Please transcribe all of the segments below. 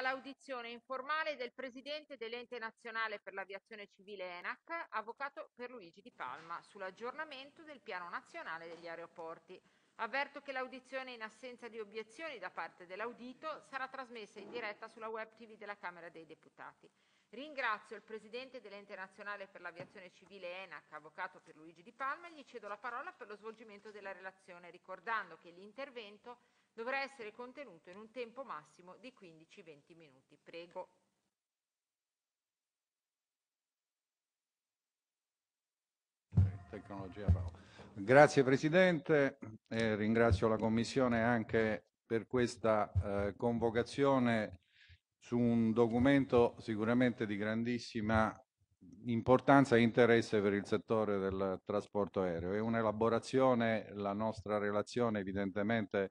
l'audizione informale del presidente dell'Ente Nazionale per l'Aviazione Civile ENAC, avvocato Pierluigi Di Palma, sull'aggiornamento del Piano Nazionale degli Aeroporti. Avverto che l'audizione in assenza di obiezioni da parte dell'audito sarà trasmessa in diretta sulla web TV della Camera dei Deputati. Ringrazio il Presidente dell'Ente Nazionale per l'Aviazione Civile ENAC, Avvocato Pierluigi Di Palma, e gli cedo la parola per lo svolgimento della relazione, ricordando che l'intervento dovrà essere contenuto in un tempo massimo di 15-20 minuti. Prego. Grazie Presidente, eh, ringrazio la Commissione anche per questa eh, convocazione su un documento sicuramente di grandissima importanza e interesse per il settore del trasporto aereo. È un'elaborazione, la nostra relazione evidentemente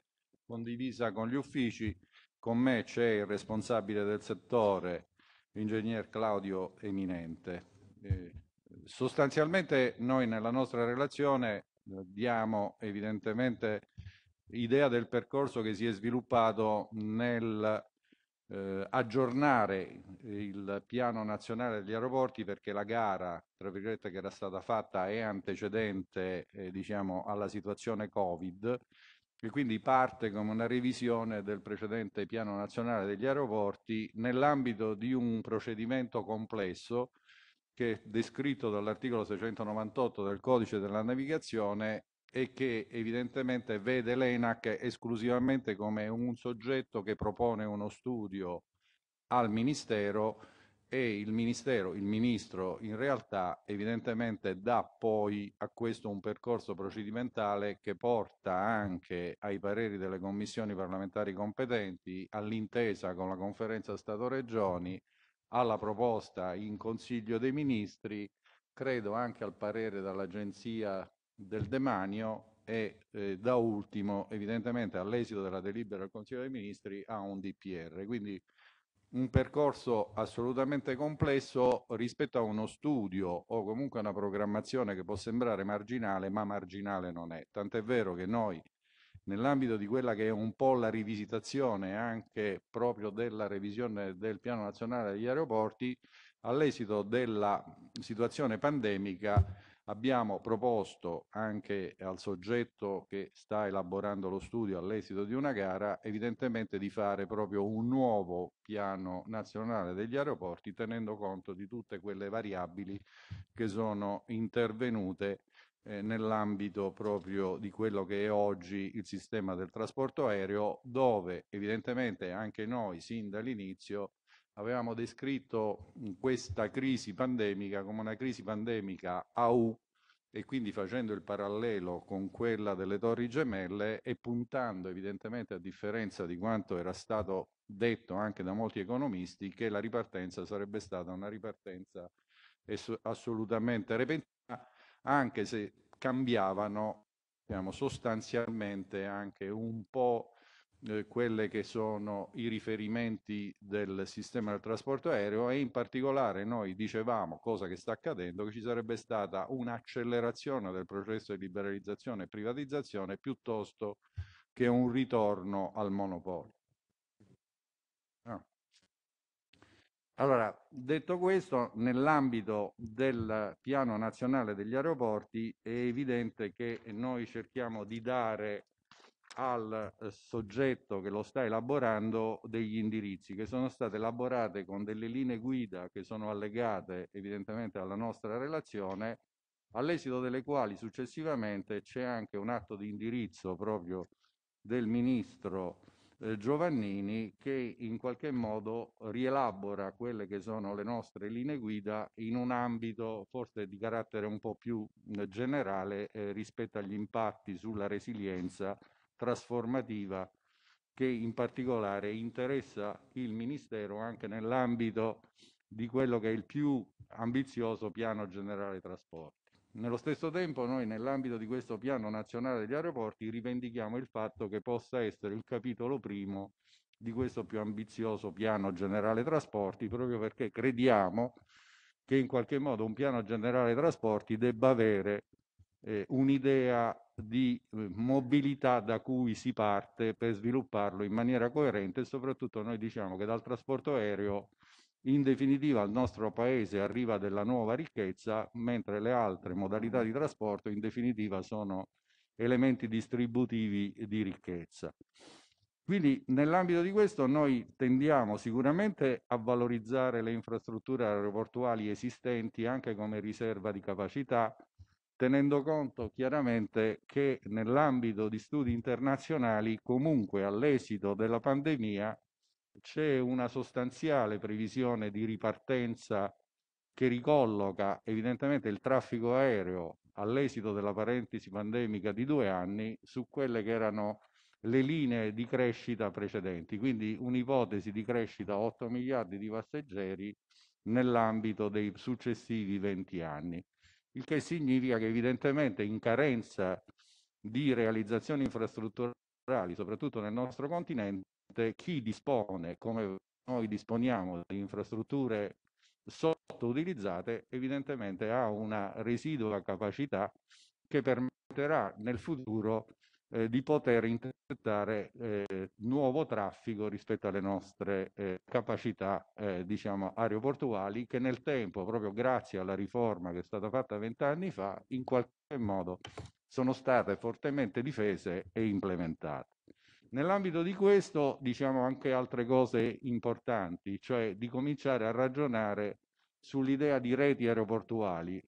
condivisa con gli uffici. Con me c'è il responsabile del settore, l'ingegner Claudio Eminente. Eh, sostanzialmente noi nella nostra relazione eh, diamo evidentemente idea del percorso che si è sviluppato nel eh, aggiornare il piano nazionale degli aeroporti perché la gara, tra virgolette, che era stata fatta è antecedente eh, diciamo, alla situazione Covid e quindi parte come una revisione del precedente piano nazionale degli aeroporti nell'ambito di un procedimento complesso che è descritto dall'articolo 698 del codice della navigazione e che evidentemente vede l'ENAC esclusivamente come un soggetto che propone uno studio al Ministero e il Ministero, il Ministro in realtà evidentemente dà poi a questo un percorso procedimentale che porta anche ai pareri delle commissioni parlamentari competenti, all'intesa con la conferenza Stato-Regioni, alla proposta in Consiglio dei Ministri, credo anche al parere dall'Agenzia del Demanio e eh, da ultimo evidentemente all'esito della delibera del Consiglio dei Ministri a un DPR. Quindi un percorso assolutamente complesso rispetto a uno studio o comunque a una programmazione che può sembrare marginale, ma marginale non è. Tant'è vero che noi, nell'ambito di quella che è un po' la rivisitazione anche proprio della revisione del Piano Nazionale degli Aeroporti, all'esito della situazione pandemica Abbiamo proposto anche al soggetto che sta elaborando lo studio all'esito di una gara, evidentemente di fare proprio un nuovo piano nazionale degli aeroporti tenendo conto di tutte quelle variabili che sono intervenute eh, nell'ambito proprio di quello che è oggi il sistema del trasporto aereo, dove evidentemente anche noi sin dall'inizio avevamo descritto questa crisi pandemica come una crisi pandemica a U e quindi facendo il parallelo con quella delle torri gemelle e puntando evidentemente a differenza di quanto era stato detto anche da molti economisti che la ripartenza sarebbe stata una ripartenza assolutamente repentina anche se cambiavano diciamo, sostanzialmente anche un po' eh, quelle che sono i riferimenti del sistema del trasporto aereo e in particolare noi dicevamo, cosa che sta accadendo, che ci sarebbe stata un'accelerazione del processo di liberalizzazione e privatizzazione piuttosto che un ritorno al monopolio. No. Ah. Allora, detto questo, nell'ambito del piano nazionale degli aeroporti è evidente che noi cerchiamo di dare al eh, soggetto che lo sta elaborando degli indirizzi che sono state elaborate con delle linee guida che sono allegate evidentemente alla nostra relazione, all'esito delle quali successivamente c'è anche un atto di indirizzo proprio del ministro eh, Giovannini che in qualche modo rielabora quelle che sono le nostre linee guida in un ambito forse di carattere un po' più eh, generale eh, rispetto agli impatti sulla resilienza trasformativa che in particolare interessa il Ministero anche nell'ambito di quello che è il più ambizioso piano generale trasporti. Nello stesso tempo noi nell'ambito di questo piano nazionale degli aeroporti rivendichiamo il fatto che possa essere il capitolo primo di questo più ambizioso piano generale trasporti proprio perché crediamo che in qualche modo un piano generale trasporti debba avere eh, un'idea di ehm, mobilità da cui si parte per svilupparlo in maniera coerente e soprattutto noi diciamo che dal trasporto aereo in definitiva il nostro paese arriva della nuova ricchezza mentre le altre modalità di trasporto in definitiva sono elementi distributivi di ricchezza. Quindi nell'ambito di questo noi tendiamo sicuramente a valorizzare le infrastrutture aeroportuali esistenti anche come riserva di capacità, tenendo conto chiaramente che nell'ambito di studi internazionali comunque all'esito della pandemia c'è una sostanziale previsione di ripartenza che ricolloca evidentemente il traffico aereo all'esito della parentesi pandemica di due anni su quelle che erano le linee di crescita precedenti, quindi un'ipotesi di crescita 8 miliardi di passeggeri nell'ambito dei successivi 20 anni il che significa che evidentemente in carenza di realizzazioni infrastrutturali, soprattutto nel nostro continente, chi dispone, come noi disponiamo, di infrastrutture sottoutilizzate, evidentemente ha una residua capacità che permetterà nel futuro eh, di poter intercettare eh, nuovo traffico rispetto alle nostre eh, capacità eh, diciamo aeroportuali che nel tempo, proprio grazie alla riforma che è stata fatta vent'anni fa, in qualche modo sono state fortemente difese e implementate. Nell'ambito di questo diciamo anche altre cose importanti, cioè di cominciare a ragionare sull'idea di reti aeroportuali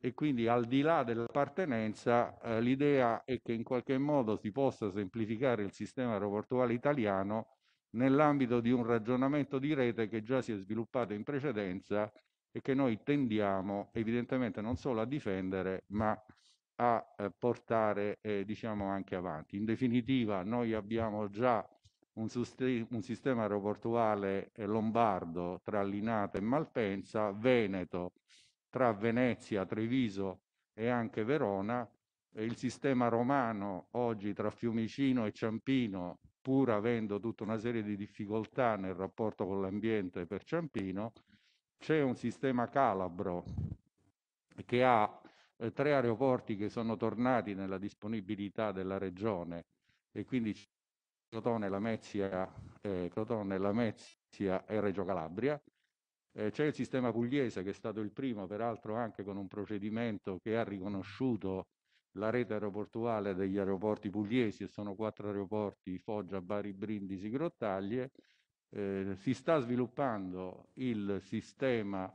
e quindi al di là dell'appartenenza eh, l'idea è che in qualche modo si possa semplificare il sistema aeroportuale italiano nell'ambito di un ragionamento di rete che già si è sviluppato in precedenza e che noi tendiamo evidentemente non solo a difendere ma a eh, portare eh, diciamo anche avanti. In definitiva noi abbiamo già un, un sistema aeroportuale eh, lombardo tra Linate e Malpensa, Veneto, tra Venezia, Treviso e anche Verona, il sistema romano oggi tra Fiumicino e Ciampino, pur avendo tutta una serie di difficoltà nel rapporto con l'ambiente per Ciampino, c'è un sistema calabro che ha eh, tre aeroporti che sono tornati nella disponibilità della regione e quindi Crotone, Lamezia, eh, Crotone, Lamezia e Reggio Calabria eh, c'è il sistema pugliese che è stato il primo, peraltro anche con un procedimento che ha riconosciuto la rete aeroportuale degli aeroporti pugliesi e sono quattro aeroporti Foggia, Bari, Brindisi, Grottaglie. Eh, si sta sviluppando il sistema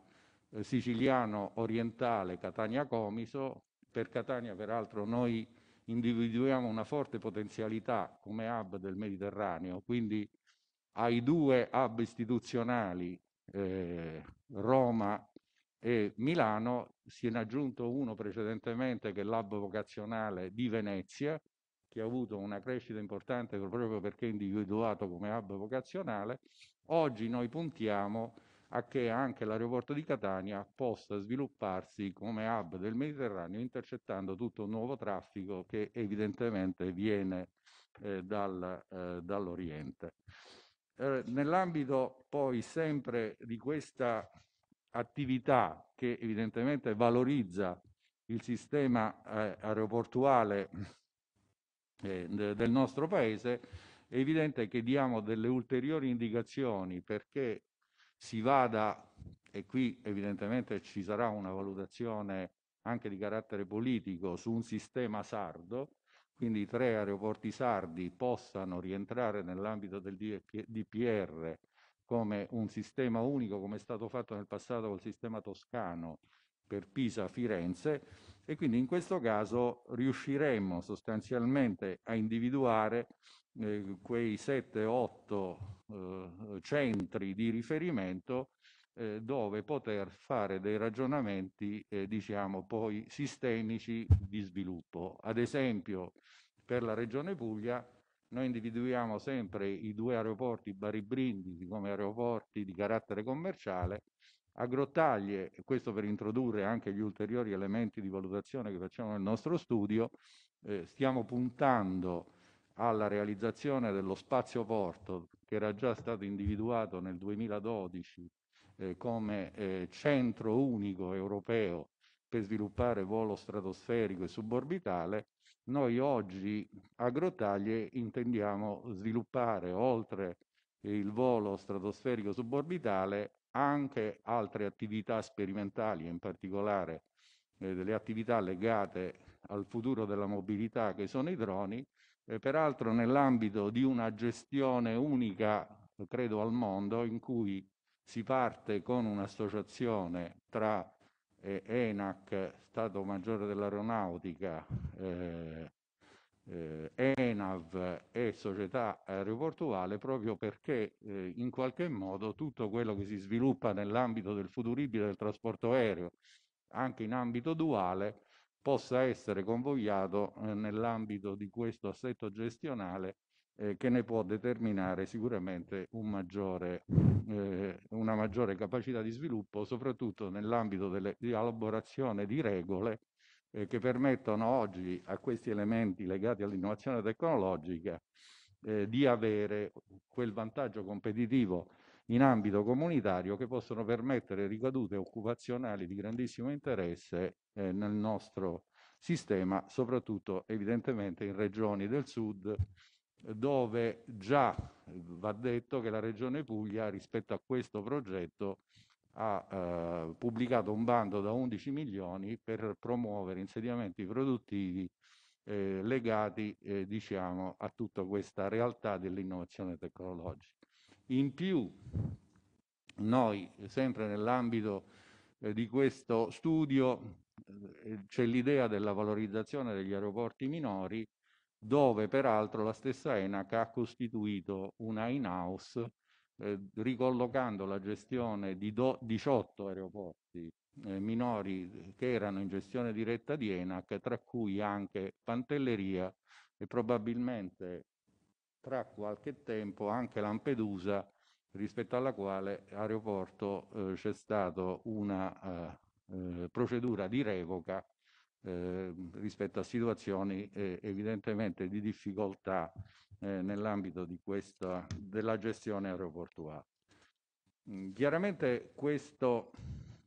eh, siciliano orientale Catania-Comiso. Per Catania, peraltro, noi individuiamo una forte potenzialità come hub del Mediterraneo, quindi ai due hub istituzionali eh, Roma e Milano, si è aggiunto uno precedentemente che è l'hub vocazionale di Venezia, che ha avuto una crescita importante proprio perché individuato come hub vocazionale. Oggi noi puntiamo a che anche l'aeroporto di Catania possa svilupparsi come hub del Mediterraneo, intercettando tutto un nuovo traffico che evidentemente viene eh, dal, eh, dall'Oriente. Eh, nell'ambito poi sempre di questa attività che evidentemente valorizza il sistema eh, aeroportuale eh, del nostro paese, è evidente che diamo delle ulteriori indicazioni perché si vada, e qui evidentemente ci sarà una valutazione anche di carattere politico, su un sistema sardo, quindi i tre aeroporti sardi possano rientrare nell'ambito del DPR come un sistema unico, come è stato fatto nel passato col sistema toscano per Pisa, Firenze e quindi in questo caso riusciremo sostanzialmente a individuare eh, quei 7-8 eh, centri di riferimento eh, dove poter fare dei ragionamenti, eh, diciamo, poi sistemici di sviluppo. Ad esempio, per la Regione Puglia, noi individuiamo sempre i due aeroporti Bari Brindisi come aeroporti di carattere commerciale. A Grottaglie, questo per introdurre anche gli ulteriori elementi di valutazione che facciamo nel nostro studio, eh, stiamo puntando alla realizzazione dello spazio porto che era già stato individuato nel 2012 eh, come eh, centro unico europeo per sviluppare volo stratosferico e suborbitale, noi oggi a Grottaglie intendiamo sviluppare oltre il volo stratosferico suborbitale anche altre attività sperimentali, in particolare eh, delle attività legate al futuro della mobilità che sono i droni, eh, peraltro nell'ambito di una gestione unica, credo al mondo, in cui si parte con un'associazione tra eh, ENAC, Stato Maggiore dell'Aeronautica, eh, eh, ENAV e Società Aeroportuale proprio perché eh, in qualche modo tutto quello che si sviluppa nell'ambito del futuribile del trasporto aereo, anche in ambito duale, possa essere convogliato eh, nell'ambito di questo assetto gestionale eh, che ne può determinare sicuramente un maggiore, eh, una maggiore capacità di sviluppo, soprattutto nell'ambito dell'elaborazione di regole eh, che permettono oggi a questi elementi legati all'innovazione tecnologica eh, di avere quel vantaggio competitivo in ambito comunitario che possono permettere ricadute occupazionali di grandissimo interesse eh, nel nostro sistema, soprattutto evidentemente in regioni del sud dove già eh, va detto che la Regione Puglia rispetto a questo progetto ha eh, pubblicato un bando da 11 milioni per promuovere insediamenti produttivi eh, legati eh, diciamo, a tutta questa realtà dell'innovazione tecnologica. In più noi sempre nell'ambito eh, di questo studio eh, c'è l'idea della valorizzazione degli aeroporti minori dove peraltro la stessa ENAC ha costituito una in-house eh, ricollocando la gestione di 18 aeroporti eh, minori eh, che erano in gestione diretta di ENAC, tra cui anche Pantelleria e probabilmente tra qualche tempo anche Lampedusa, rispetto alla quale aeroporto eh, c'è stata una eh, eh, procedura di revoca eh, rispetto a situazioni eh, evidentemente di difficoltà eh, nell'ambito di questa, della gestione aeroportuale. Mm, chiaramente questo,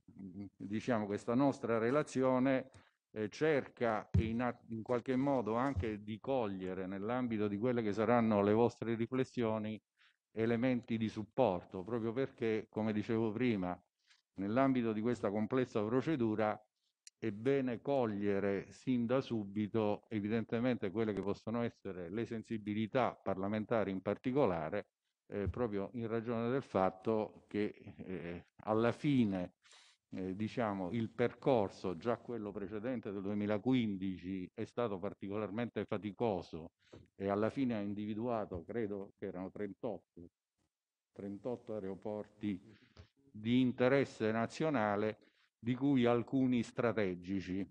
diciamo, questa nostra relazione eh, cerca in, in qualche modo anche di cogliere nell'ambito di quelle che saranno le vostre riflessioni elementi di supporto, proprio perché, come dicevo prima, nell'ambito di questa complessa procedura è bene cogliere sin da subito evidentemente quelle che possono essere le sensibilità parlamentari in particolare, eh, proprio in ragione del fatto che eh, alla fine eh, diciamo, il percorso, già quello precedente del 2015, è stato particolarmente faticoso e alla fine ha individuato, credo che erano 38, 38 aeroporti di interesse nazionale di cui alcuni strategici.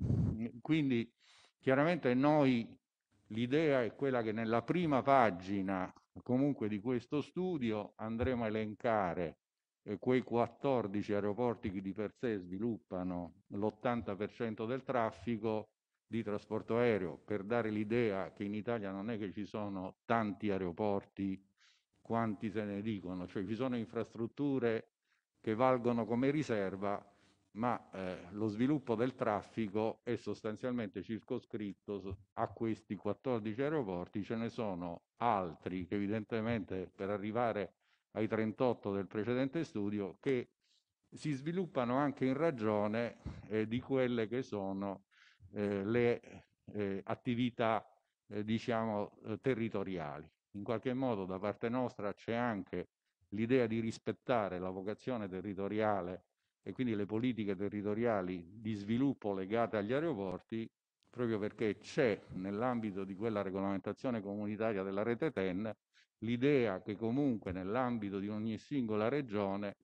Quindi chiaramente noi l'idea è quella che nella prima pagina comunque di questo studio andremo a elencare eh, quei 14 aeroporti che di per sé sviluppano l'80% del traffico di trasporto aereo, per dare l'idea che in Italia non è che ci sono tanti aeroporti quanti se ne dicono, cioè ci sono infrastrutture che valgono come riserva, ma eh, lo sviluppo del traffico è sostanzialmente circoscritto a questi 14 aeroporti, ce ne sono altri che evidentemente per arrivare ai 38 del precedente studio che si sviluppano anche in ragione eh, di quelle che sono eh, le eh, attività eh, diciamo eh, territoriali. In qualche modo da parte nostra c'è anche l'idea di rispettare la vocazione territoriale e quindi le politiche territoriali di sviluppo legate agli aeroporti, proprio perché c'è nell'ambito di quella regolamentazione comunitaria della rete TEN l'idea che comunque nell'ambito di ogni singola regione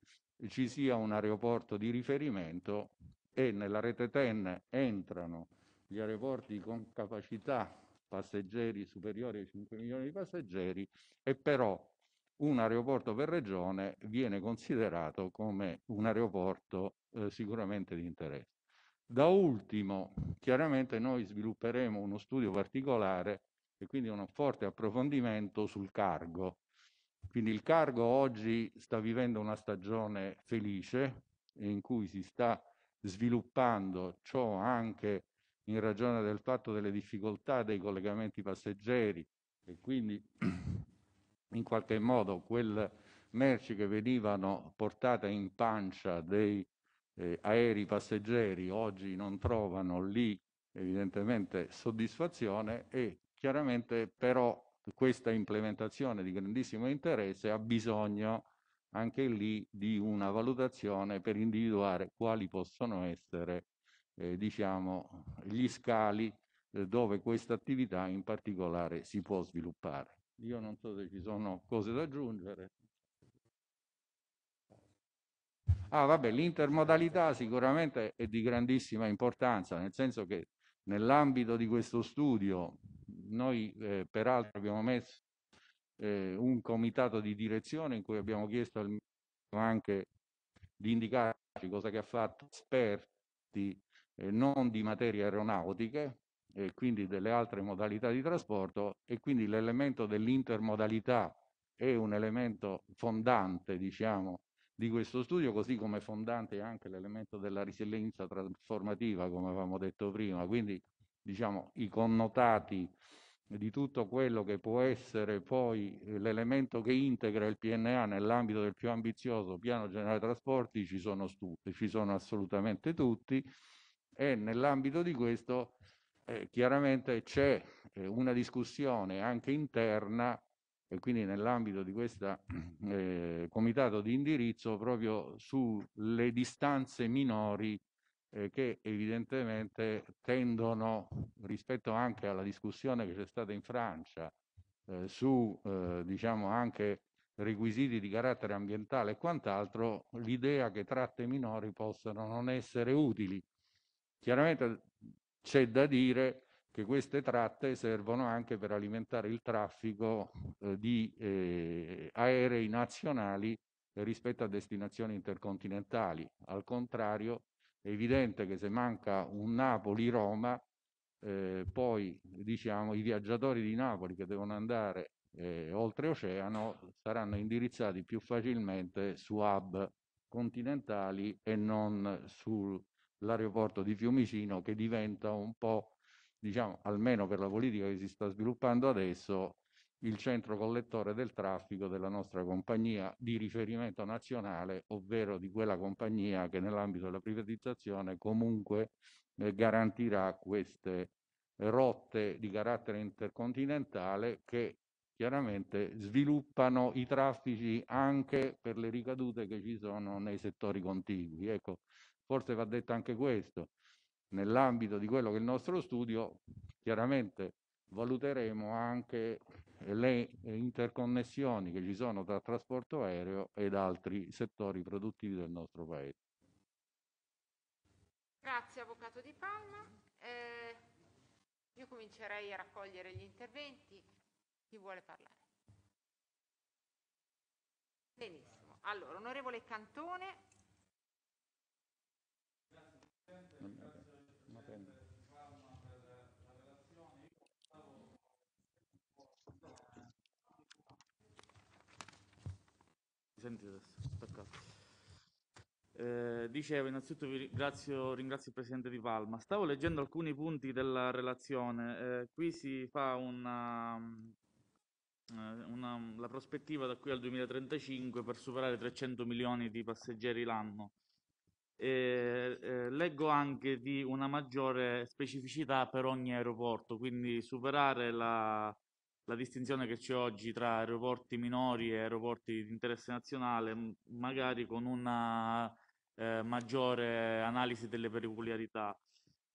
ci sia un aeroporto di riferimento e nella rete TEN entrano gli aeroporti con capacità passeggeri superiori ai 5 milioni di passeggeri e però un aeroporto per regione viene considerato come un aeroporto eh, sicuramente di interesse. Da ultimo, chiaramente noi svilupperemo uno studio particolare e quindi un forte approfondimento sul cargo. Quindi il cargo oggi sta vivendo una stagione felice in cui si sta sviluppando ciò anche in ragione del fatto delle difficoltà dei collegamenti passeggeri e quindi in qualche modo quelle merci che venivano portate in pancia dei eh, aerei passeggeri oggi non trovano lì evidentemente soddisfazione e chiaramente però questa implementazione di grandissimo interesse ha bisogno anche lì di una valutazione per individuare quali possono essere eh, diciamo, gli scali eh, dove questa attività in particolare si può sviluppare. Io non so se ci sono cose da aggiungere. Ah, vabbè, l'intermodalità sicuramente è di grandissima importanza, nel senso che nell'ambito di questo studio noi eh, peraltro abbiamo messo eh, un comitato di direzione in cui abbiamo chiesto al ministro anche di indicarci cosa che ha fatto esperti eh, non di materie aeronautiche, e quindi delle altre modalità di trasporto e quindi l'elemento dell'intermodalità è un elemento fondante, diciamo, di questo studio, così come fondante è anche l'elemento della resilienza trasformativa, come avevamo detto prima. Quindi, diciamo, i connotati di tutto quello che può essere poi eh, l'elemento che integra il PNA nell'ambito del più ambizioso piano generale trasporti ci sono tutti, ci sono assolutamente tutti e nell'ambito di questo eh, chiaramente c'è eh, una discussione anche interna e quindi nell'ambito di questo eh, comitato di indirizzo proprio sulle distanze minori eh, che evidentemente tendono rispetto anche alla discussione che c'è stata in Francia eh, su eh, diciamo anche requisiti di carattere ambientale e quant'altro, l'idea che tratte minori possano non essere utili. Chiaramente c'è da dire che queste tratte servono anche per alimentare il traffico eh, di eh, aerei nazionali rispetto a destinazioni intercontinentali. Al contrario, è evidente che se manca un Napoli-Roma, eh, poi diciamo, i viaggiatori di Napoli che devono andare eh, oltreoceano saranno indirizzati più facilmente su hub continentali e non sul l'aeroporto di Fiumicino che diventa un po', diciamo, almeno per la politica che si sta sviluppando adesso, il centro collettore del traffico della nostra compagnia di riferimento nazionale, ovvero di quella compagnia che nell'ambito della privatizzazione comunque eh, garantirà queste eh, rotte di carattere intercontinentale che chiaramente sviluppano i traffici anche per le ricadute che ci sono nei settori contigui. Ecco, Forse va detto anche questo. Nell'ambito di quello che è il nostro studio, chiaramente valuteremo anche le interconnessioni che ci sono tra trasporto aereo ed altri settori produttivi del nostro Paese. Grazie Avvocato Di Palma. Eh, io comincerei a raccogliere gli interventi. Chi vuole parlare? Benissimo. Allora, onorevole Cantone. Eh, dicevo, innanzitutto ringrazio, ringrazio, il Presidente di Palma. Stavo leggendo alcuni punti della relazione. Eh, qui si fa una, eh, una, la prospettiva da qui al 2035 per superare 300 milioni di passeggeri l'anno leggo anche di una maggiore specificità per ogni aeroporto, quindi superare la, la distinzione che c'è oggi tra aeroporti minori e aeroporti di interesse nazionale, magari con una eh, maggiore analisi delle peculiarità.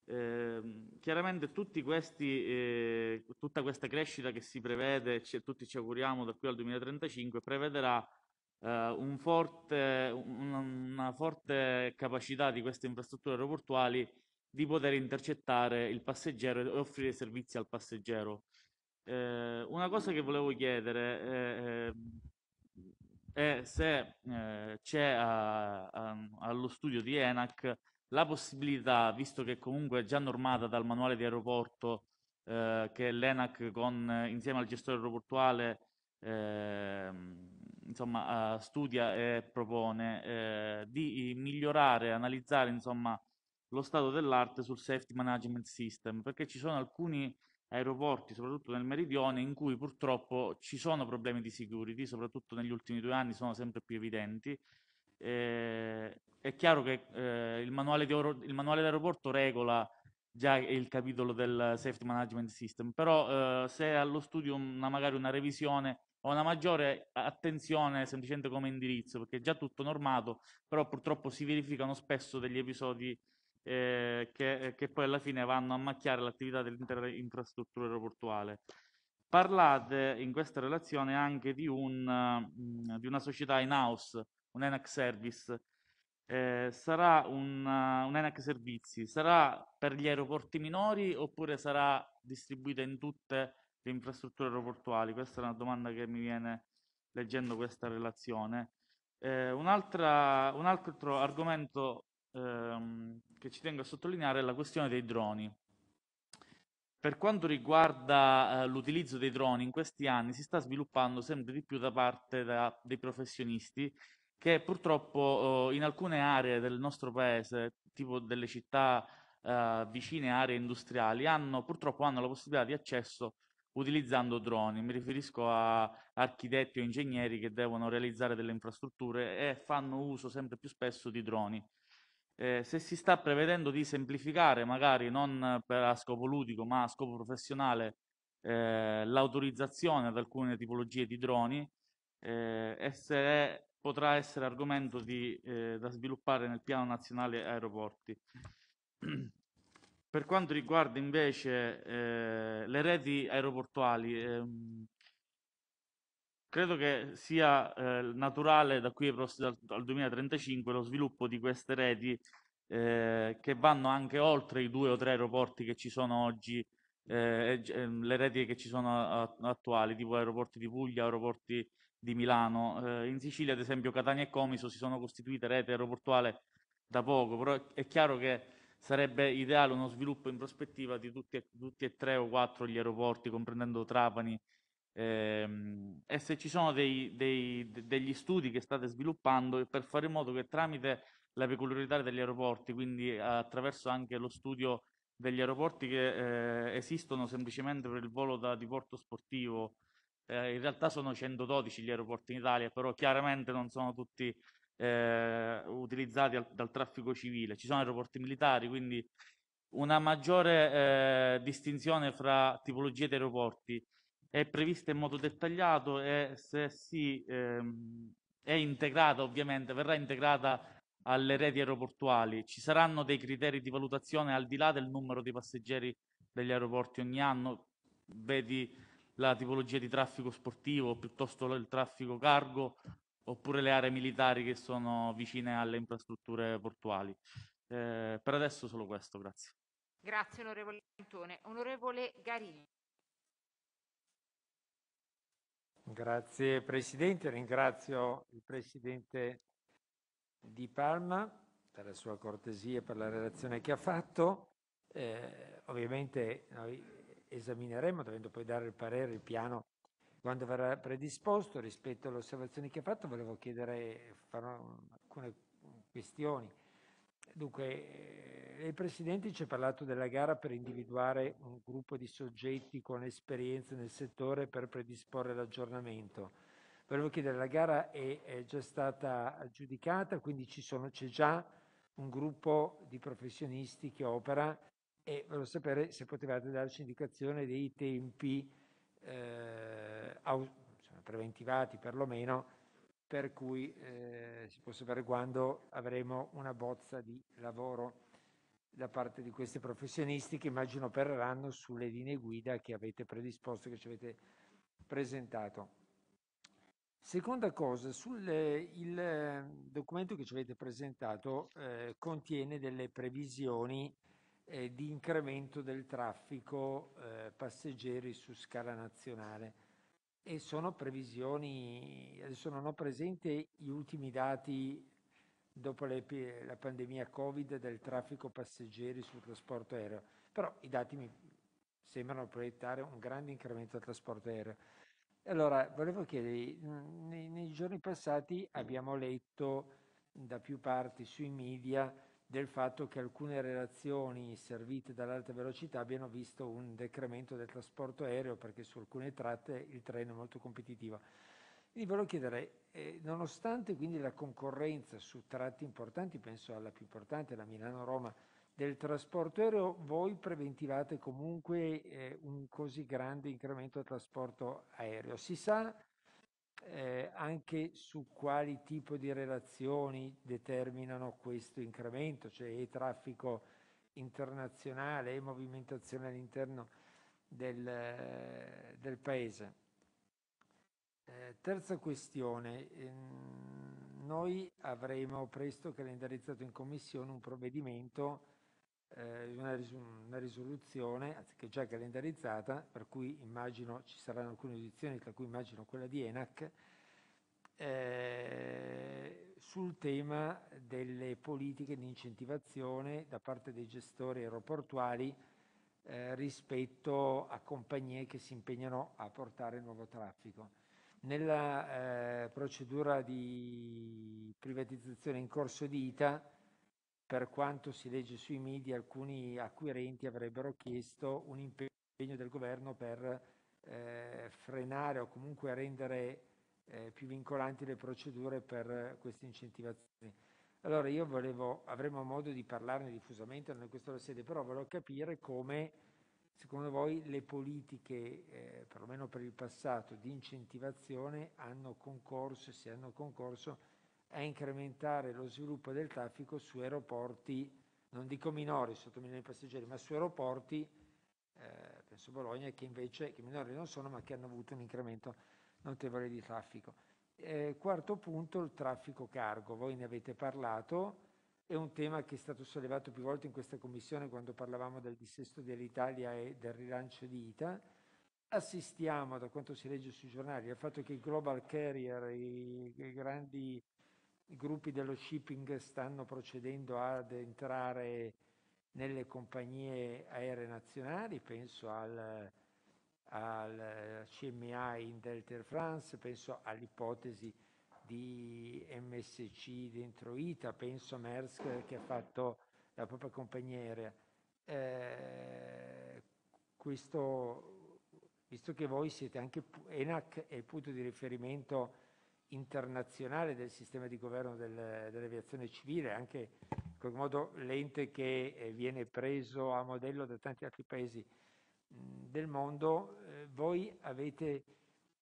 Eh, chiaramente questi, eh, tutta questa crescita che si prevede, tutti ci auguriamo da qui al 2035, prevederà eh, un forte, una forte capacità di queste infrastrutture aeroportuali di poter intercettare il passeggero e offrire servizi al passeggero. Eh, una cosa che volevo chiedere è, è se eh, c'è allo studio di ENAC la possibilità, visto che comunque è già normata dal manuale di aeroporto eh, che l'ENAC insieme al gestore aeroportuale eh, insomma, eh, studia e propone eh, di migliorare, analizzare insomma, lo stato dell'arte sul safety management system, perché ci sono alcuni aeroporti, soprattutto nel meridione, in cui purtroppo ci sono problemi di security, soprattutto negli ultimi due anni sono sempre più evidenti. Eh, è chiaro che eh, il, manuale il, manuale d'aeroporto regola già il capitolo del safety management system, però eh, se allo studio una, magari una revisione a una maggiore attenzione semplicemente come indirizzo, perché è già tutto normato, però purtroppo si verificano spesso degli episodi eh, che, eh, che, poi alla fine vanno a macchiare l'attività dell'intera infrastruttura aeroportuale. Parlate in questa relazione anche di, un, mm, di una società in-house, un ENAC Service, eh, sarà un, un ENAC Servizi, sarà per gli aeroporti minori oppure sarà distribuita in tutte le le infrastrutture aeroportuali? Questa è una domanda che mi viene leggendo questa relazione. Eh, un, un, altro argomento ehm, che ci tengo a sottolineare è la questione dei droni. Per quanto riguarda eh, l'utilizzo dei droni, in questi anni si sta sviluppando sempre di più da parte da, dei professionisti che purtroppo eh, in alcune aree del nostro paese, tipo delle città eh, vicine a aree industriali, hanno, purtroppo hanno la possibilità di accesso utilizzando droni, mi riferisco a architetti o ingegneri che devono realizzare delle infrastrutture e fanno uso sempre più spesso di droni. Eh, se si sta prevedendo di semplificare, magari non per, a scopo ludico, ma a scopo professionale, eh, l'autorizzazione ad alcune tipologie di droni, eh, essere, potrà essere argomento di, eh, da sviluppare nel piano nazionale aeroporti. Per quanto riguarda invece eh, le reti aeroportuali, ehm, credo che sia eh, naturale da qui al 2035 lo sviluppo di queste reti eh, che vanno anche oltre i due o tre aeroporti che ci sono oggi, eh, ehm, le reti che ci sono attuali, tipo aeroporti di Puglia, aeroporti di Milano. Eh, in Sicilia, ad esempio, Catania e Comiso si sono costituite rete aeroportuale da poco, però è chiaro che sarebbe ideale uno sviluppo in prospettiva di tutti e, tutti e tre o quattro gli aeroporti, comprendendo Trapani. Ehm, e se ci sono dei, dei, degli studi che state sviluppando per fare in modo che tramite la peculiarità degli aeroporti, quindi attraverso anche lo studio degli aeroporti che eh, esistono semplicemente per il volo da diporto sportivo, eh, in realtà sono 112 gli aeroporti in Italia, però chiaramente non sono tutti eh, utilizzati al, dal traffico civile, ci sono aeroporti militari, quindi una maggiore eh, distinzione fra tipologie di aeroporti è prevista in modo dettagliato e se sì ehm, è integrata ovviamente, verrà integrata alle reti aeroportuali. Ci saranno dei criteri di valutazione al di là del numero di passeggeri degli aeroporti ogni anno, vedi la tipologia di traffico sportivo piuttosto il traffico cargo oppure le aree militari che sono vicine alle infrastrutture portuali. Eh, per adesso solo questo, grazie. Grazie onorevole Antone. Onorevole Garini. Grazie Presidente, ringrazio il Presidente di Palma per la sua cortesia e per la relazione che ha fatto. Eh, ovviamente noi esamineremo, dovendo poi dare il parere, il piano quando verrà predisposto rispetto alle osservazioni che ha fatto volevo chiedere alcune questioni. Dunque, eh, il Presidente ci ha parlato della gara per individuare un gruppo di soggetti con esperienza nel settore per predisporre l'aggiornamento. Volevo chiedere, la gara è, è già stata aggiudicata, quindi c'è già un gruppo di professionisti che opera e volevo sapere se potevate darci indicazione dei tempi eh, preventivati perlomeno, per cui eh, si può sapere quando avremo una bozza di lavoro da parte di questi professionisti che immagino opereranno sulle linee guida che avete predisposto, che ci avete presentato. Seconda cosa, sul, il documento che ci avete presentato eh, contiene delle previsioni eh, di incremento del traffico eh, passeggeri su scala nazionale e sono previsioni, adesso non ho presente gli ultimi dati dopo le, la pandemia Covid del traffico passeggeri sul trasporto aereo, però i dati mi sembrano proiettare un grande incremento del trasporto aereo. Allora, volevo chiedere, nei, nei giorni passati abbiamo letto da più parti sui media del fatto che alcune relazioni servite dall'alta velocità abbiano visto un decremento del trasporto aereo perché su alcune tratte il treno è molto competitivo. Quindi volevo chiedere, eh, nonostante quindi la concorrenza su tratti importanti, penso alla più importante, la Milano-Roma, del trasporto aereo, voi preventivate comunque eh, un così grande incremento del trasporto aereo. Si sa eh, anche su quali tipo di relazioni determinano questo incremento, cioè traffico internazionale e movimentazione all'interno del, eh, del paese. Eh, terza questione, ehm, noi avremo presto calendarizzato in Commissione un provvedimento eh, una, ris una, risoluzione, anziché già calendarizzata, per cui immagino ci saranno alcune edizioni, tra cui immagino quella di ENAC, eh, sul tema delle politiche di incentivazione da parte dei gestori aeroportuali eh, rispetto a compagnie che si impegnano a portare nuovo traffico. Nella eh, procedura di privatizzazione in corso di ITA per quanto si legge sui media, alcuni acquirenti avrebbero chiesto un impegno del governo per eh, frenare o comunque rendere eh, più vincolanti le procedure per queste incentivazioni. Allora io volevo, avremo modo di parlarne diffusamente, non è questa la sede, però volevo capire come secondo voi le politiche, eh, perlomeno per il passato, di incentivazione hanno concorso, se hanno concorso, a incrementare lo sviluppo del traffico su aeroporti, non dico minori, sotto milioni di passeggeri, ma su aeroporti, eh, penso Bologna, che invece che minori non sono, ma che hanno avuto un incremento notevole di traffico. Eh, quarto punto, il traffico cargo. Voi ne avete parlato, è un tema che è stato sollevato più volte in questa commissione quando parlavamo del dissesto dell'Italia e del rilancio di ITA. Assistiamo, da quanto si legge sui giornali, al fatto che i global carrier, i, i grandi i gruppi dello shipping stanno procedendo ad entrare nelle compagnie aeree nazionali, penso al, al CMA in Delta Air France, penso all'ipotesi di MSC dentro ITA, penso a Maersk che ha fatto la propria compagnia aerea. Eh, questo, visto che voi siete anche ENAC è il punto di riferimento internazionale del sistema di governo del, dell'aviazione civile, anche in qualche modo l'ente che eh, viene preso a modello da tanti altri paesi del mondo, eh, voi avete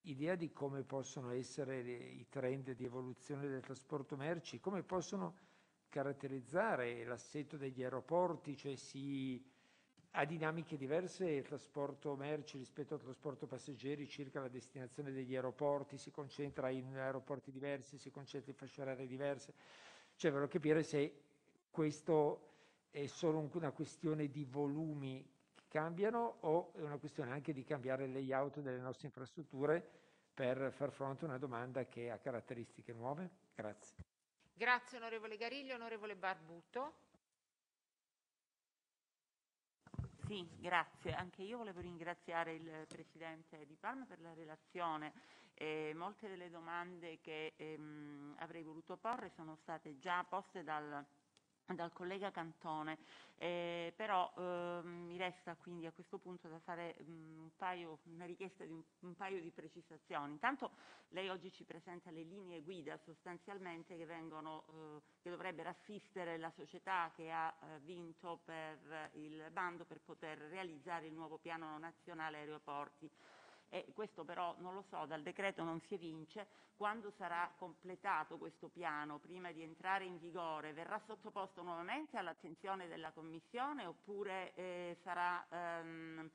idea di come possono essere i trend di evoluzione del trasporto merci, come possono caratterizzare l'assetto degli aeroporti, cioè si ha dinamiche diverse il trasporto merci rispetto al trasporto passeggeri circa la destinazione degli aeroporti, si concentra in aeroporti diversi, si concentra in fasce orarie diverse. Cioè, voglio capire se questo è solo una questione di volumi che cambiano o è una questione anche di cambiare il layout delle nostre infrastrutture per far fronte a una domanda che ha caratteristiche nuove. Grazie. Grazie onorevole Gariglio, onorevole Barbuto. Sì, grazie. Anche io volevo ringraziare il Presidente di Palma per la relazione. Eh, molte delle domande che ehm, avrei voluto porre sono state già poste dal dal collega Cantone, eh, però eh, mi resta quindi a questo punto da fare mh, mm, un paio, una richiesta di un, un, paio di precisazioni. Intanto lei oggi ci presenta le linee guida sostanzialmente che, vengono, eh, che dovrebbero assistere la società che ha eh, vinto per il bando per poter realizzare il nuovo piano nazionale aeroporti e questo però non lo so, dal decreto non si evince, quando sarà completato questo piano, prima di entrare in vigore, verrà sottoposto nuovamente all'attenzione della Commissione oppure eh, sarà ehm,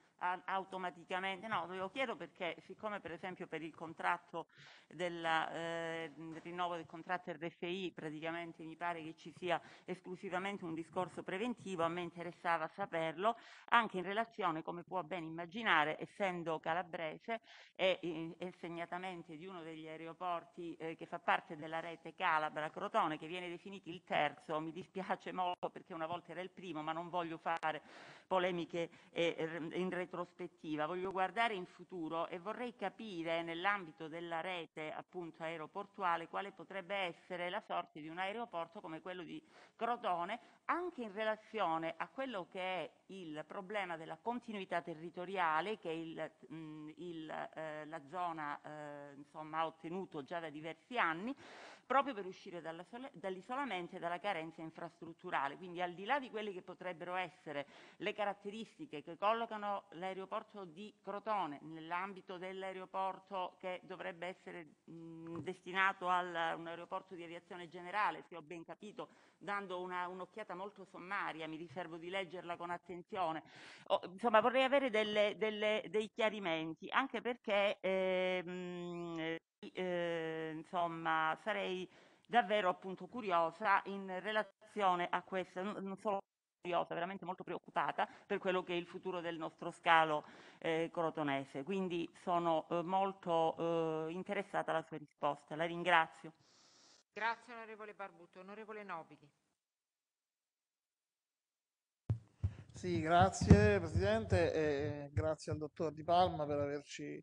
automaticamente, no, lo chiedo perché siccome per esempio per il contratto del eh, rinnovo del contratto RFI praticamente mi pare che ci sia esclusivamente un discorso preventivo, a me interessava saperlo, anche in relazione, come può ben immaginare, essendo calabrese, Lecce e, e, segnatamente di uno degli aeroporti eh, che fa parte della rete Calabra Crotone che viene definito il terzo, mi dispiace molto perché una volta era il primo ma non voglio fare polemiche eh, in retrospettiva, voglio guardare in futuro e vorrei capire nell'ambito della rete appunto aeroportuale quale potrebbe essere la sorte di un aeroporto come quello di Crotone anche in relazione a quello che è il problema della continuità territoriale che il, mh, mm, il, eh, la zona eh, insomma, ha ottenuto già da diversi anni proprio per uscire dall'isolamento e dalla carenza infrastrutturale. Quindi al di là di quelle che potrebbero essere le caratteristiche che collocano l'aeroporto di Crotone nell'ambito dell'aeroporto che dovrebbe essere mh, mm, destinato a un aeroporto di aviazione generale, se ho ben capito, dando un'occhiata un molto sommaria, mi riservo di leggerla con attenzione. Oh, insomma, vorrei avere delle, delle, dei chiarimenti, anche perché ehm, eh, insomma, sarei davvero appunto curiosa in relazione a questa, non solo curiosa, veramente molto preoccupata per quello che è il futuro del nostro scalo eh, crotonese. Quindi sono eh, molto eh, interessata alla sua risposta. La ringrazio. Grazie onorevole Barbuto. Onorevole Nobili. Sì, grazie Presidente e grazie al dottor Di Palma per averci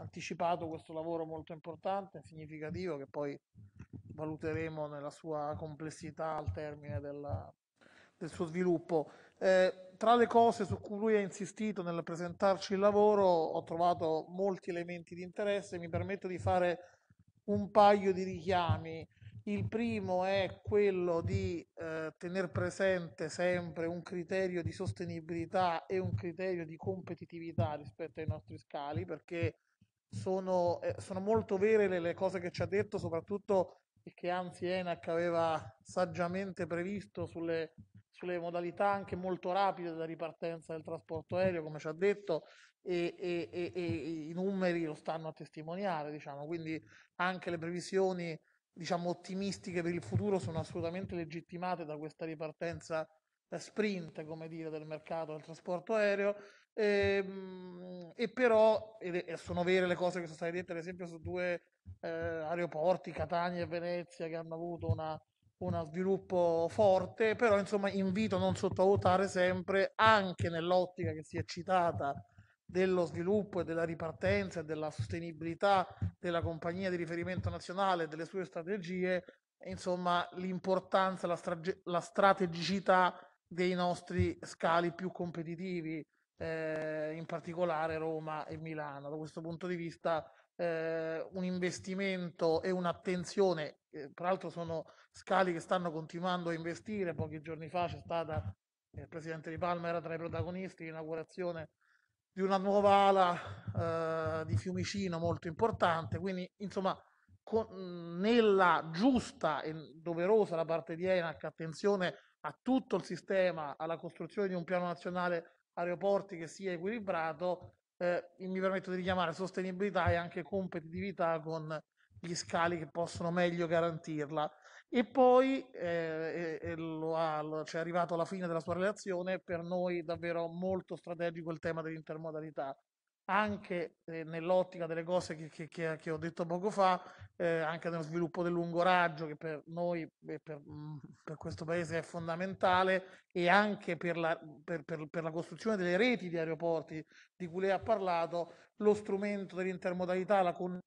anticipato questo lavoro molto importante, significativo, che poi valuteremo nella sua complessità al termine della, del suo sviluppo. Eh, tra le cose su cui lui ha insistito nel presentarci il lavoro ho trovato molti elementi di interesse, mi permetto di fare un paio di richiami. Il primo è quello di eh, tenere presente sempre un criterio di sostenibilità e un criterio di competitività rispetto ai nostri scali, perché sono, eh, sono molto vere le, le, cose che ci ha detto, soprattutto che anzi ENAC aveva saggiamente previsto sulle, sulle modalità anche molto rapide della ripartenza del trasporto aereo, come ci ha detto, e, e, e, e, i numeri lo stanno a testimoniare, diciamo. quindi anche le previsioni diciamo, ottimistiche per il futuro sono assolutamente legittimate da questa ripartenza sprint, come dire, del mercato del trasporto aereo Ehm, e però e sono vere le cose che sono state dette, ad esempio, su due eh, aeroporti, Catania e Venezia, che hanno avuto una, uno sviluppo forte, però insomma invito a non sottovalutare sempre, anche nell'ottica che si è citata dello sviluppo e della ripartenza e della sostenibilità della compagnia di riferimento nazionale e delle sue strategie, insomma l'importanza, la, strage- la strategicità dei nostri scali più competitivi eh, in particolare Roma e Milano. Da questo punto di vista eh, un investimento e un'attenzione, eh, peraltro sono scali che stanno continuando a investire, pochi giorni fa c'è stata, eh, il Presidente di Palma era tra i protagonisti, l'inaugurazione di una nuova ala eh, di Fiumicino molto importante, quindi insomma con, nella giusta e doverosa da parte di ENAC attenzione a tutto il sistema, alla costruzione di un piano nazionale aeroporti che sia equilibrato, eh, mi permetto di richiamare sostenibilità e anche competitività con gli scali che possono meglio garantirla. E poi eh, e, lo ha, lo, cioè è arrivato alla fine della sua relazione, per noi davvero molto strategico il tema dell'intermodalità anche eh, nell'ottica delle cose che, che, che, che, ho detto poco fa, eh, anche nello sviluppo del lungo raggio, che per noi e per, mm, per, questo paese è fondamentale, e anche per la, per, per la, costruzione delle reti di aeroporti di cui lei ha parlato, lo strumento dell'intermodalità, la con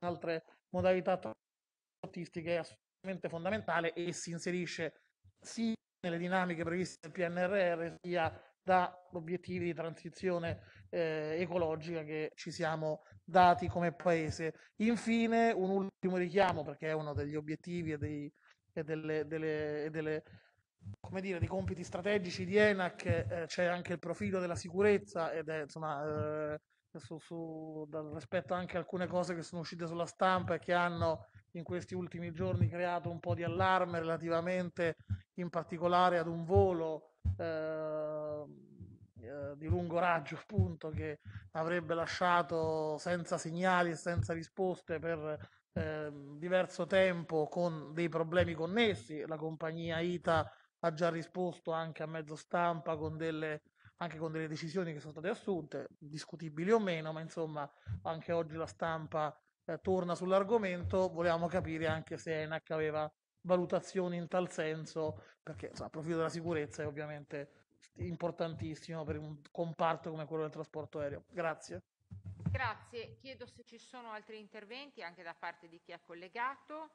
altre modalità trasportistiche è assolutamente fondamentale e si inserisce sia nelle dinamiche previste dal PNRR sia da obiettivi di transizione eh, ecologica che ci siamo dati come paese. Infine, un ultimo richiamo, perché è uno degli obiettivi e, dei, e delle, delle, delle come dire, dei compiti strategici di ENAC, eh, c'è anche il profilo della sicurezza ed è insomma. Eh, su, su, da, rispetto anche a alcune cose che sono uscite sulla stampa e che hanno in questi ultimi giorni creato un po' di allarme relativamente in particolare ad un volo eh, eh, di lungo raggio, appunto, che avrebbe lasciato senza segnali e senza risposte per eh, diverso tempo con dei problemi connessi. La compagnia ITA ha già risposto anche a mezzo stampa con delle, anche con delle decisioni che sono state assunte, discutibili o meno, ma insomma anche oggi la stampa eh, torna sull'argomento. Volevamo capire anche se ENAC aveva valutazioni in tal senso, perché insomma, il profilo della sicurezza è ovviamente importantissimo per un comparto come quello del trasporto aereo. Grazie. Grazie, chiedo se ci sono altri interventi anche da parte di chi ha collegato.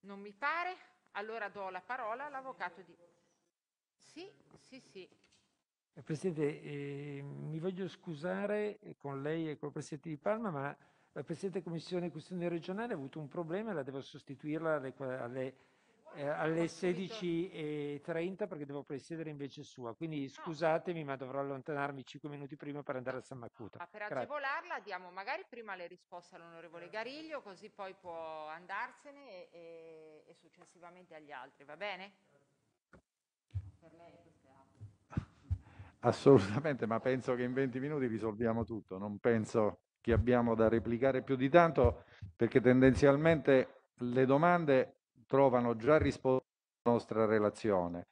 Non mi pare, allora do la parola all'avvocato di... Sì, sì, sì. Eh, Presidente, eh, mi voglio scusare eh, con lei e col Presidente di Palma, ma la Presidente Commissione Questione Regionale ha avuto un problema e la devo sostituirla alle, alle eh, alle 16.30 perché devo presiedere invece sua, quindi scusatemi ma dovrò allontanarmi 5 minuti prima per andare a San Macuto. Ma ah, per Grazie. agevolarla diamo magari prima le risposte all'onorevole Gariglio così poi può andarsene e, e successivamente agli altri, va bene? Per lei Assolutamente, ma penso che in 20 minuti risolviamo tutto, non penso che abbiamo da replicare più di tanto perché tendenzialmente le domande trovano già risposta alla nostra relazione.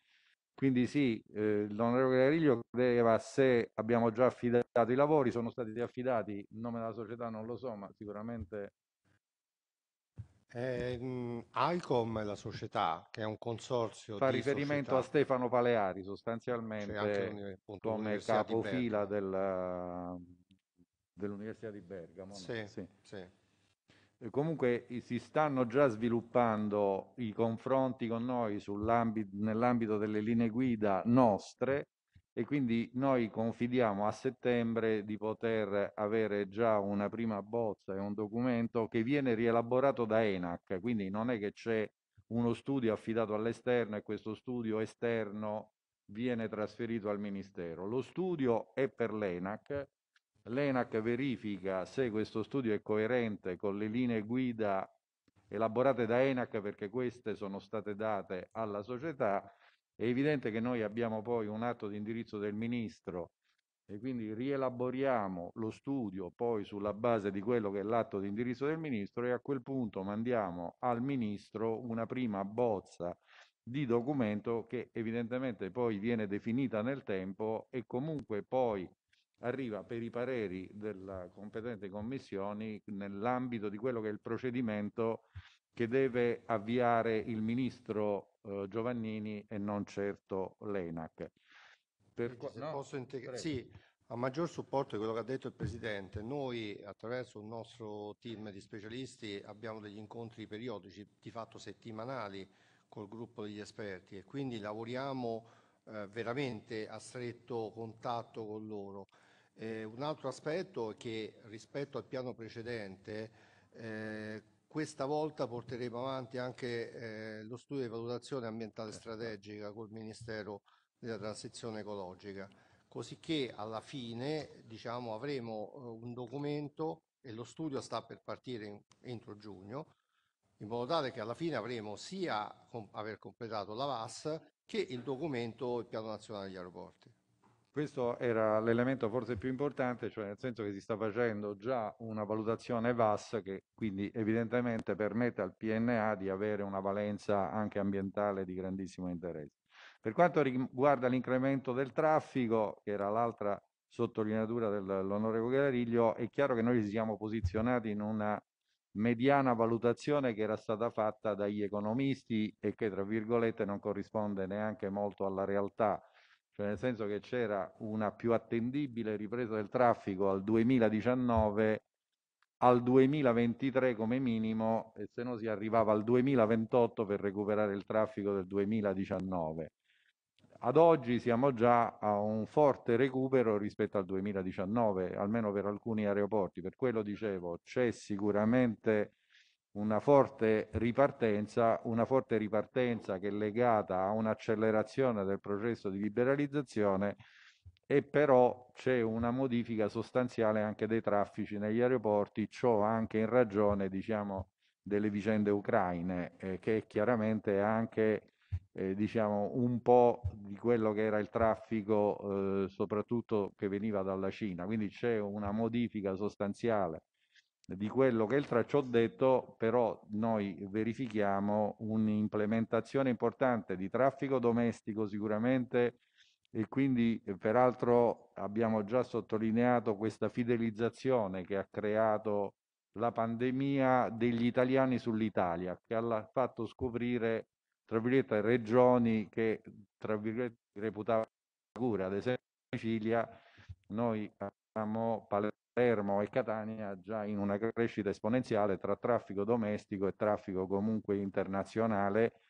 Quindi sì, eh, l'onorevole Ariglio chiedeva se abbiamo già affidato i lavori, sono stati affidati, il nome della società non lo so, ma sicuramente... Eh, è la società, che è un consorzio... Fa riferimento società. a Stefano Paleari cioè, sostanzialmente cioè come capofila dell'Università di Bergamo. Dell sì, no? sì. sì. Comunque eh, si stanno già sviluppando i confronti con noi nell'ambito delle linee guida nostre e quindi noi confidiamo a settembre di poter avere già una prima bozza e un documento che viene rielaborato da ENAC, quindi non è che c'è uno studio affidato all'esterno e questo studio esterno viene trasferito al Ministero. Lo studio è per l'ENAC L'ENAC verifica se questo studio è coerente con le linee guida elaborate da ENAC perché queste sono state date alla società. È evidente che noi abbiamo poi un atto di indirizzo del Ministro e quindi rielaboriamo lo studio poi sulla base di quello che è l'atto di indirizzo del Ministro e a quel punto mandiamo al Ministro una prima bozza di documento che evidentemente poi viene definita nel tempo e comunque poi arriva per i pareri della competente commissione nell'ambito di quello che è il procedimento che deve avviare il ministro eh, Giovannini e non certo l'ENAC. Per qua... no? posso integrare? Sì, a maggior supporto di quello che ha detto il Presidente, noi attraverso il nostro team di specialisti abbiamo degli incontri periodici, di fatto settimanali, col gruppo degli esperti e quindi lavoriamo eh, veramente a stretto contatto con loro. Eh, un altro aspetto è che rispetto al piano precedente eh, questa volta porteremo avanti anche eh, lo studio di valutazione ambientale certo. strategica col Ministero della Transizione Ecologica, così che alla fine diciamo, avremo eh, un documento e lo studio sta per partire in, entro giugno, in modo tale che alla fine avremo sia com aver completato la VAS che il documento, il piano nazionale degli aeroporti. Questo era l'elemento forse più importante, cioè nel senso che si sta facendo già una valutazione VAS che quindi evidentemente permette al PNA di avere una valenza anche ambientale di grandissimo interesse. Per quanto riguarda l'incremento del traffico, che era l'altra sottolineatura dell'onorevole Gariglio, è chiaro che noi ci siamo posizionati in una mediana valutazione che era stata fatta dagli economisti e che, tra virgolette, non corrisponde neanche molto alla realtà cioè nel senso che c'era una più attendibile ripresa del traffico al 2019, al 2023 come minimo e se no si arrivava al 2028 per recuperare il traffico del 2019. Ad oggi siamo già a un forte recupero rispetto al 2019, almeno per alcuni aeroporti, per quello dicevo c'è sicuramente una forte ripartenza, una forte ripartenza che è legata a un'accelerazione del processo di liberalizzazione e però c'è una modifica sostanziale anche dei traffici negli aeroporti, ciò anche in ragione diciamo, delle vicende ucraine, eh, che chiaramente anche eh, diciamo, un po' di quello che era il traffico, eh, soprattutto che veniva dalla Cina. Quindi c'è una modifica sostanziale di quello che il traccio ho detto, però noi verifichiamo un'implementazione importante di traffico domestico sicuramente e quindi eh, peraltro abbiamo già sottolineato questa fidelizzazione che ha creato la pandemia degli italiani sull'Italia, che ha fatto scoprire, tra virgolette, regioni che, tra virgolette, reputavano cura, ad esempio in Sicilia, noi abbiamo Palermo Palermo e Catania già in una crescita esponenziale tra traffico domestico e traffico comunque internazionale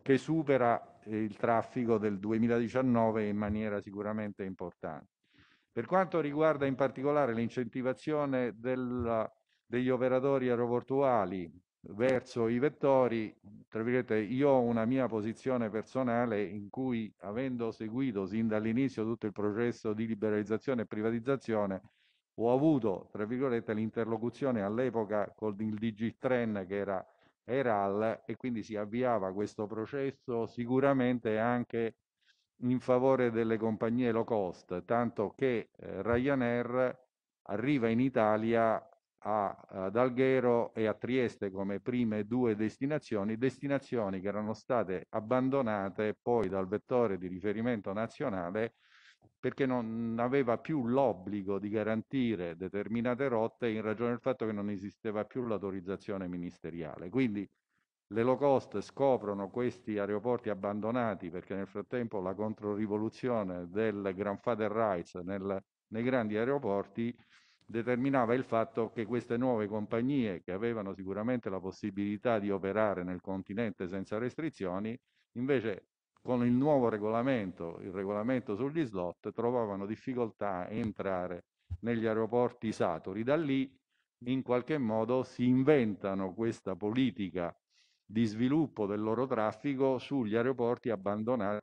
che supera eh, il traffico del 2019 in maniera sicuramente importante. Per quanto riguarda in particolare l'incentivazione del, degli operatori aeroportuali verso i vettori, tra virgolette, io ho una mia posizione personale in cui, avendo seguito sin dall'inizio tutto il processo di liberalizzazione e privatizzazione, ho avuto, tra virgolette, l'interlocuzione all'epoca con il Digitren che era ERAL e quindi si avviava questo processo sicuramente anche in favore delle compagnie low cost, tanto che eh, Ryanair arriva in Italia a, ad Alghero e a Trieste come prime due destinazioni, destinazioni che erano state abbandonate poi dal vettore di riferimento nazionale perché non aveva più l'obbligo di garantire determinate rotte in ragione del fatto che non esisteva più l'autorizzazione ministeriale. Quindi le low cost scoprono questi aeroporti abbandonati perché nel frattempo la controrivoluzione del grandfather rights nel, nei grandi aeroporti determinava il fatto che queste nuove compagnie che avevano sicuramente la possibilità di operare nel continente senza restrizioni invece con il nuovo regolamento, il regolamento sugli slot, trovavano difficoltà a entrare negli aeroporti saturi. Da lì in qualche modo si inventano questa politica di sviluppo del loro traffico sugli aeroporti abbandonati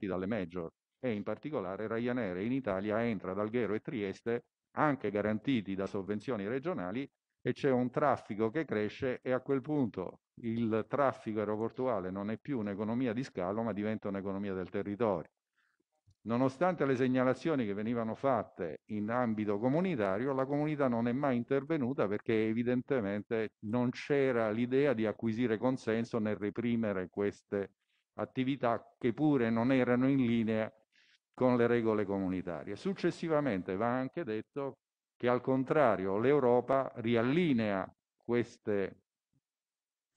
dalle major e in particolare Ryanair in Italia entra ad Alghero e Trieste anche garantiti da sovvenzioni regionali e c'è un traffico che cresce e a quel punto il traffico aeroportuale non è più un'economia di scalo, ma diventa un'economia del territorio. Nonostante le segnalazioni che venivano fatte in ambito comunitario, la comunità non è mai intervenuta perché evidentemente non c'era l'idea di acquisire consenso nel reprimere queste attività che pure non erano in linea con le regole comunitarie. Successivamente va anche detto che al contrario l'Europa riallinea queste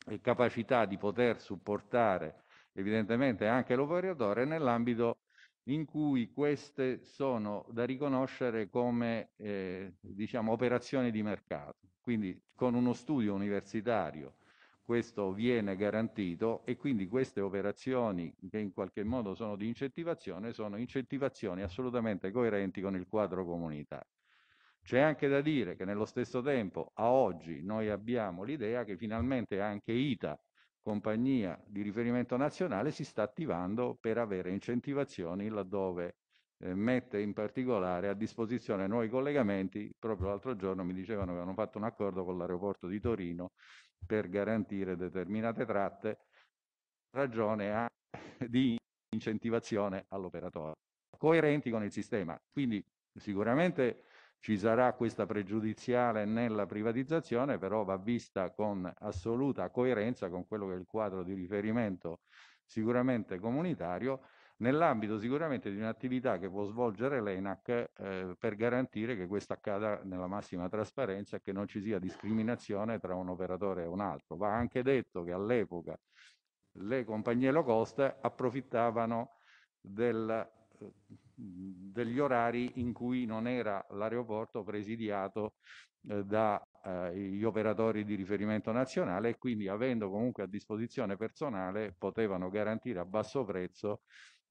e capacità di poter supportare evidentemente anche l'operatore nell'ambito in cui queste sono da riconoscere come eh, diciamo, operazioni di mercato. Quindi con uno studio universitario questo viene garantito e quindi queste operazioni che in qualche modo sono di incentivazione sono incentivazioni assolutamente coerenti con il quadro comunitario. C'è anche da dire che nello stesso tempo a oggi noi abbiamo l'idea che finalmente anche ITA, compagnia di riferimento nazionale, si sta attivando per avere incentivazioni laddove eh, mette in particolare a disposizione nuovi collegamenti. Proprio l'altro giorno mi dicevano che hanno fatto un accordo con l'aeroporto di Torino per garantire determinate tratte, ragione a, di incentivazione all'operatore, coerenti con il sistema. Quindi sicuramente ci sarà questa pregiudiziale nella privatizzazione, però va vista con assoluta coerenza con quello che è il quadro di riferimento sicuramente comunitario, nell'ambito sicuramente di un'attività che può svolgere l'ENAC eh, per garantire che questo accada nella massima trasparenza e che non ci sia discriminazione tra un operatore e un altro. Va anche detto che all'epoca le compagnie low cost approfittavano del eh, degli orari in cui non era l'aeroporto presidiato dagli eh, eh operatori di riferimento nazionale e quindi avendo comunque a disposizione personale potevano garantire a basso prezzo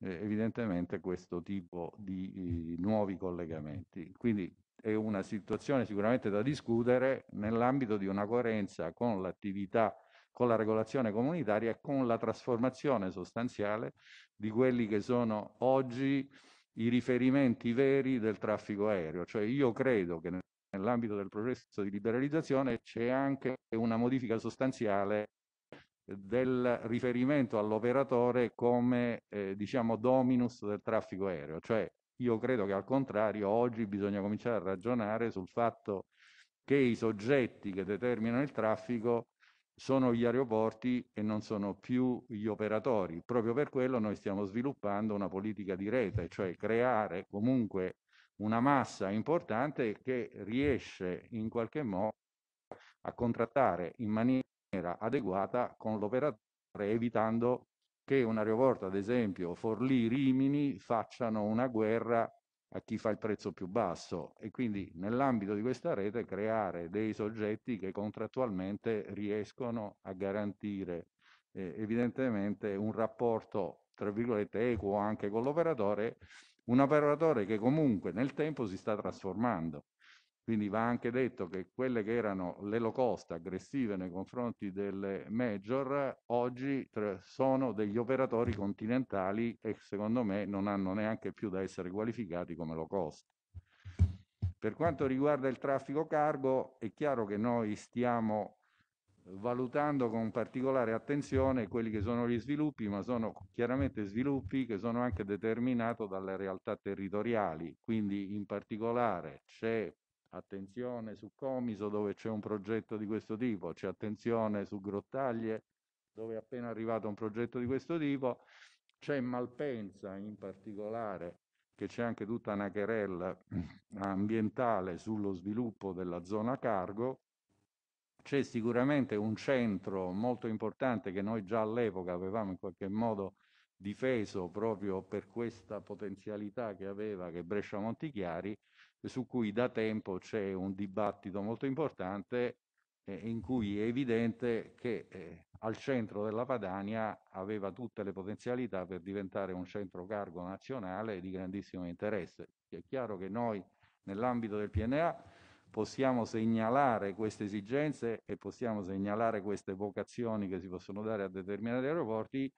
eh, evidentemente questo tipo di eh, nuovi collegamenti. Quindi è una situazione sicuramente da discutere nell'ambito di una coerenza con l'attività con la regolazione comunitaria e con la trasformazione sostanziale di quelli che sono oggi i riferimenti veri del traffico aereo. Cioè io credo che nell'ambito del processo di liberalizzazione c'è anche una modifica sostanziale eh, del riferimento all'operatore come eh, diciamo dominus del traffico aereo. Cioè io credo che al contrario oggi bisogna cominciare a ragionare sul fatto che i soggetti che determinano il traffico sono gli aeroporti e non sono più gli operatori. Proprio per quello noi stiamo sviluppando una politica di rete, cioè creare comunque una massa importante che riesce in qualche modo a contrattare in maniera adeguata con l'operatore, evitando che un aeroporto, ad esempio Forlì-Rimini, facciano una guerra a chi fa il prezzo più basso e quindi nell'ambito di questa rete creare dei soggetti che contrattualmente riescono a garantire eh, evidentemente un rapporto tra virgolette equo anche con l'operatore, un operatore che comunque nel tempo si sta trasformando quindi va anche detto che quelle che erano le low cost aggressive nei confronti delle major oggi sono degli operatori continentali e secondo me non hanno neanche più da essere qualificati come low cost. Per quanto riguarda il traffico cargo, è chiaro che noi stiamo valutando con particolare attenzione quelli che sono gli sviluppi, ma sono chiaramente sviluppi che sono anche determinati dalle realtà territoriali, quindi in particolare c'è attenzione su Comiso dove c'è un progetto di questo tipo, c'è attenzione su Grottaglie dove è appena arrivato un progetto di questo tipo, c'è Malpensa in particolare che c'è anche tutta una querella ambientale sullo sviluppo della zona cargo, c'è sicuramente un centro molto importante che noi già all'epoca avevamo in qualche modo difeso proprio per questa potenzialità che aveva che Brescia Montichiari su cui da tempo c'è un dibattito molto importante eh, in cui è evidente che eh, al centro della Padania aveva tutte le potenzialità per diventare un centro cargo nazionale di grandissimo interesse. È chiaro che noi nell'ambito del PNA possiamo segnalare queste esigenze e possiamo segnalare queste vocazioni che si possono dare a determinati aeroporti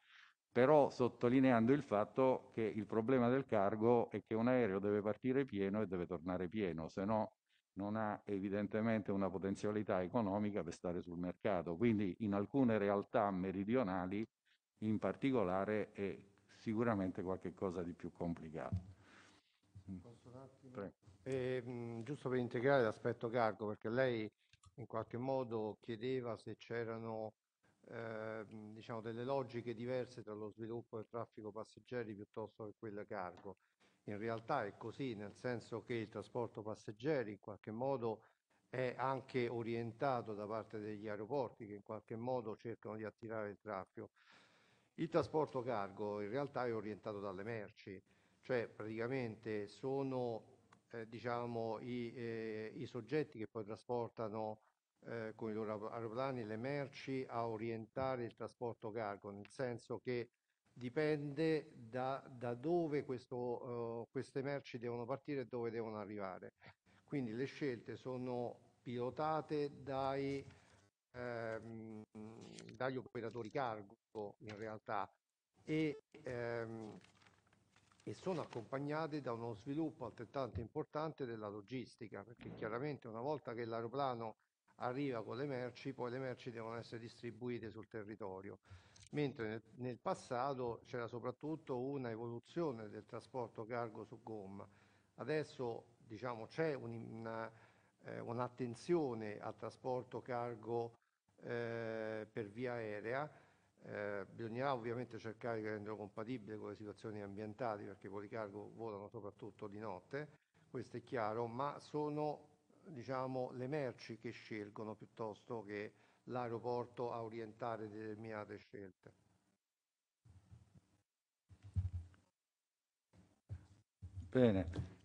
però sottolineando il fatto che il problema del cargo è che un aereo deve partire pieno e deve tornare pieno, se no non ha evidentemente una potenzialità economica per stare sul mercato. Quindi in alcune realtà meridionali in particolare è sicuramente qualcosa di più complicato. Eh, giusto per integrare l'aspetto cargo, perché lei in qualche modo chiedeva se c'erano Ehm, diciamo, delle logiche diverse tra lo sviluppo del traffico passeggeri piuttosto che quello cargo. In realtà è così, nel senso che il trasporto passeggeri in qualche modo è anche orientato da parte degli aeroporti che in qualche modo cercano di attirare il traffico. Il trasporto cargo in realtà è orientato dalle merci, cioè praticamente sono eh, diciamo, i, eh, i, soggetti che poi trasportano eh, con i loro aeroplani le merci a orientare il trasporto cargo, nel senso che dipende da, da dove questo, uh, queste merci devono partire e dove devono arrivare. Quindi le scelte sono pilotate dai, ehm, dagli operatori cargo in realtà e, ehm, e sono accompagnate da uno sviluppo altrettanto importante della logistica, perché chiaramente una volta che l'aeroplano arriva con le merci, poi le merci devono essere distribuite sul territorio. Mentre nel, nel passato c'era soprattutto una evoluzione del trasporto cargo su gomma. Adesso diciamo, c'è un, una, eh, un'attenzione al trasporto cargo eh, per via aerea. Eh, bisognerà ovviamente cercare di renderlo compatibile con le situazioni ambientali perché i policargo volano soprattutto di notte, questo è chiaro, ma sono diciamo, le merci che scelgono piuttosto che l'aeroporto a orientare determinate scelte. Bene.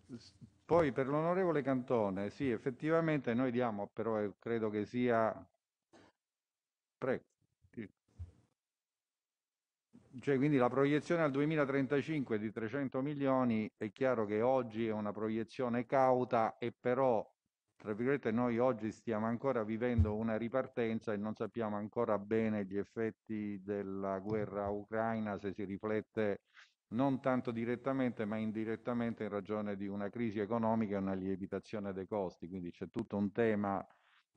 Poi per l'onorevole Cantone, sì, effettivamente noi diamo, però eh, credo che sia... Prego. Cioè, quindi la proiezione al 2035 di 300 milioni è chiaro che oggi è una proiezione cauta e però tra virgolette, noi oggi stiamo ancora vivendo una ripartenza e non sappiamo ancora bene gli effetti della guerra ucraina, se si riflette non tanto direttamente ma indirettamente in ragione di una crisi economica e una lievitazione dei costi. Quindi c'è tutto un tema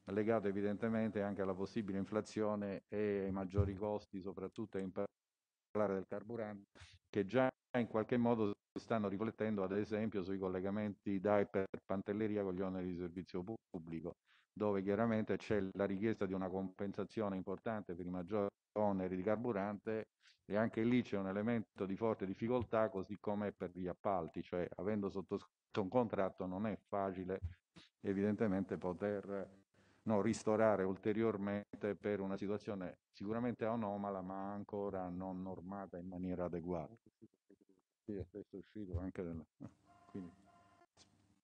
legato evidentemente anche alla possibile inflazione e ai maggiori costi, soprattutto in particolare del carburante, che già in qualche modo si stanno riflettendo ad esempio sui collegamenti DAE per Pantelleria con gli oneri di servizio pubblico, dove chiaramente c'è la richiesta di una compensazione importante per i maggiori oneri di carburante e anche lì c'è un elemento di forte difficoltà così come per gli appalti, cioè avendo sottoscritto un contratto non è facile evidentemente poter no, ristorare ulteriormente per una situazione sicuramente anomala ma ancora non normata in maniera adeguata. Sì, è spesso uscito anche della... Eh, quindi,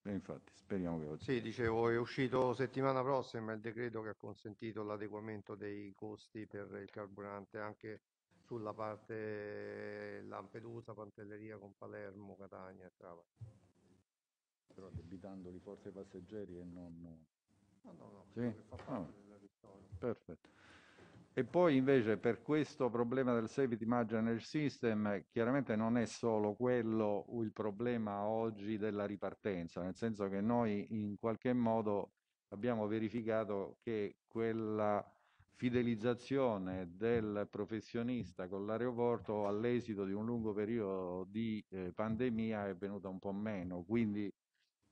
infatti, speriamo che Sì, dicevo, è uscito settimana prossima il decreto che ha consentito l'adeguamento dei costi per il carburante anche sulla parte Lampedusa, Pantelleria con Palermo, Catania e Trava. Però debitandoli forse i passeggeri e non sì? Ah. perfetto. E poi invece per questo problema del Safety Margin System, chiaramente non è solo quello il problema oggi della ripartenza, nel senso che noi in qualche modo abbiamo verificato che quella fidelizzazione del professionista con l'aeroporto all'esito di un lungo periodo di eh, pandemia è venuta un po' meno, quindi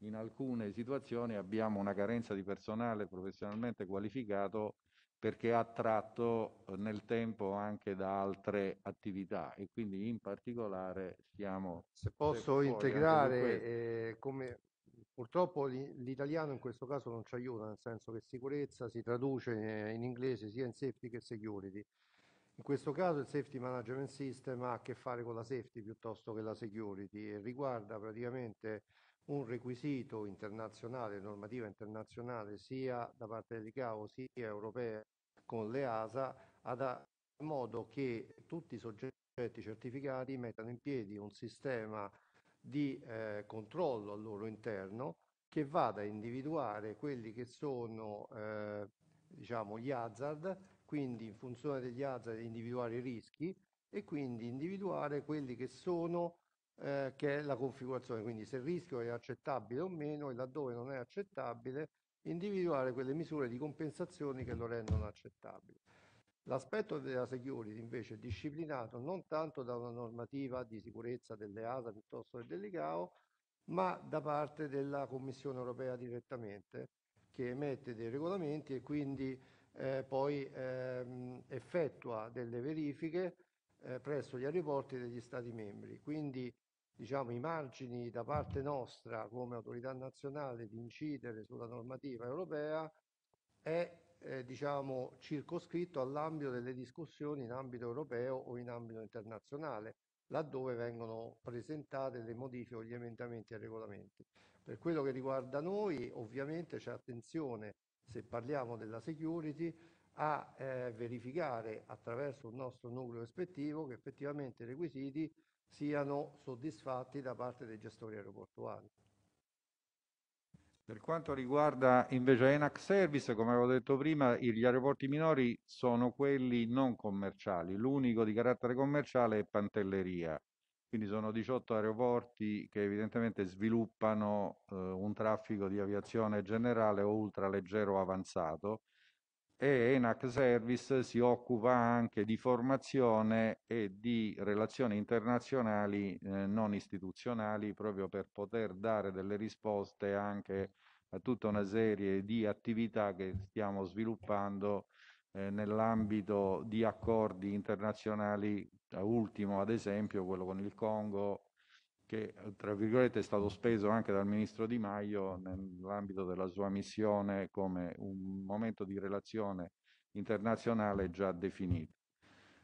in alcune situazioni abbiamo una carenza di personale professionalmente qualificato perché attratto eh, nel tempo anche da altre attività e quindi in particolare stiamo... Se posso integrare, eh, come purtroppo l'italiano in questo caso non ci aiuta, nel senso che sicurezza si traduce eh, in inglese sia in safety che security. In questo caso il safety management system ha a che fare con la safety piuttosto che la security e riguarda praticamente un requisito internazionale, normativa internazionale, sia da parte dell'ICAO sia europea con l'EASA, ad in modo che tutti i soggetti certificati mettano in piedi un sistema di eh, controllo al loro interno che vada a individuare quelli che sono eh, diciamo, gli hazard, quindi in funzione degli hazard individuare i rischi e quindi individuare quelli che sono eh, che è la configurazione, quindi se il rischio è accettabile o meno e laddove non è accettabile individuare quelle misure di compensazione che lo rendono accettabile. L'aspetto della security invece è disciplinato non tanto da una normativa di sicurezza delle ASA piuttosto che dell'ICAO, ma da parte della Commissione europea direttamente che emette dei regolamenti e quindi eh, poi ehm, effettua delle verifiche eh, presso gli aeroporti degli Stati membri. Quindi diciamo, i margini da parte nostra come autorità nazionale di incidere sulla normativa europea è eh, diciamo, circoscritto all'ambito delle discussioni in ambito europeo o in ambito internazionale, laddove vengono presentate le modifiche o gli emendamenti ai regolamenti. Per quello che riguarda noi, ovviamente c'è attenzione, se parliamo della security, a eh, verificare attraverso il nostro nucleo ispettivo che effettivamente i requisiti siano soddisfatti da parte dei gestori aeroportuali. Per quanto riguarda invece ENAC Service, come avevo detto prima, gli aeroporti minori sono quelli non commerciali, l'unico di carattere commerciale è Pantelleria, quindi sono 18 aeroporti che evidentemente sviluppano eh, un traffico di aviazione generale o ultraleggero avanzato e ENAC Service si occupa anche di formazione e di relazioni internazionali eh, non istituzionali proprio per poter dare delle risposte anche a tutta una serie di attività che stiamo sviluppando eh, nell'ambito di accordi internazionali, ultimo ad esempio quello con il Congo che tra virgolette è stato speso anche dal ministro Di Maio nell'ambito della sua missione come un momento di relazione internazionale già definito.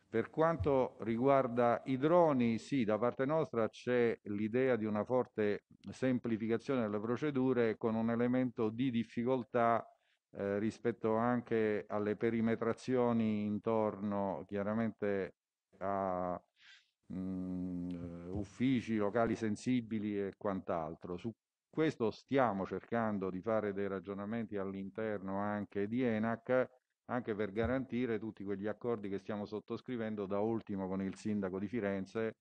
Per quanto riguarda i droni, sì, da parte nostra c'è l'idea di una forte semplificazione delle procedure con un elemento di difficoltà eh, rispetto anche alle perimetrazioni intorno chiaramente a mh, mm, eh, uffici locali sensibili e quant'altro. Su questo stiamo cercando di fare dei ragionamenti all'interno anche di ENAC, anche per garantire tutti quegli accordi che stiamo sottoscrivendo, da ultimo con il sindaco di Firenze,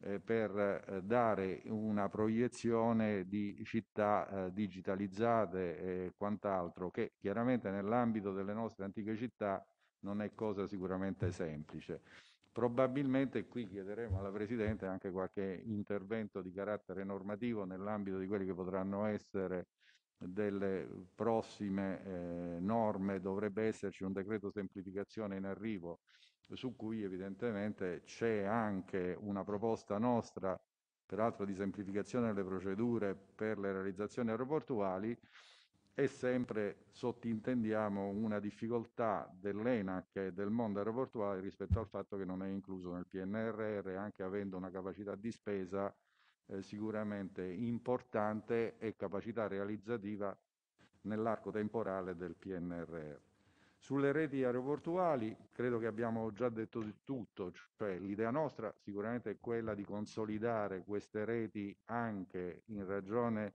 eh, per eh, dare una proiezione di città eh, digitalizzate e quant'altro, che chiaramente nell'ambito delle nostre antiche città non è cosa sicuramente semplice. Probabilmente qui chiederemo alla Presidente anche qualche intervento di carattere normativo nell'ambito di quelli che potranno essere delle prossime eh, norme. Dovrebbe esserci un decreto semplificazione in arrivo su cui evidentemente c'è anche una proposta nostra, peraltro di semplificazione delle procedure per le realizzazioni aeroportuali, e sempre sottintendiamo una difficoltà dell'ENAC e del mondo aeroportuale rispetto al fatto che non è incluso nel PNRR, anche avendo una capacità di spesa eh, sicuramente importante e capacità realizzativa nell'arco temporale del PNRR. Sulle reti aeroportuali credo che abbiamo già detto di tutto, cioè l'idea nostra sicuramente è quella di consolidare queste reti anche in ragione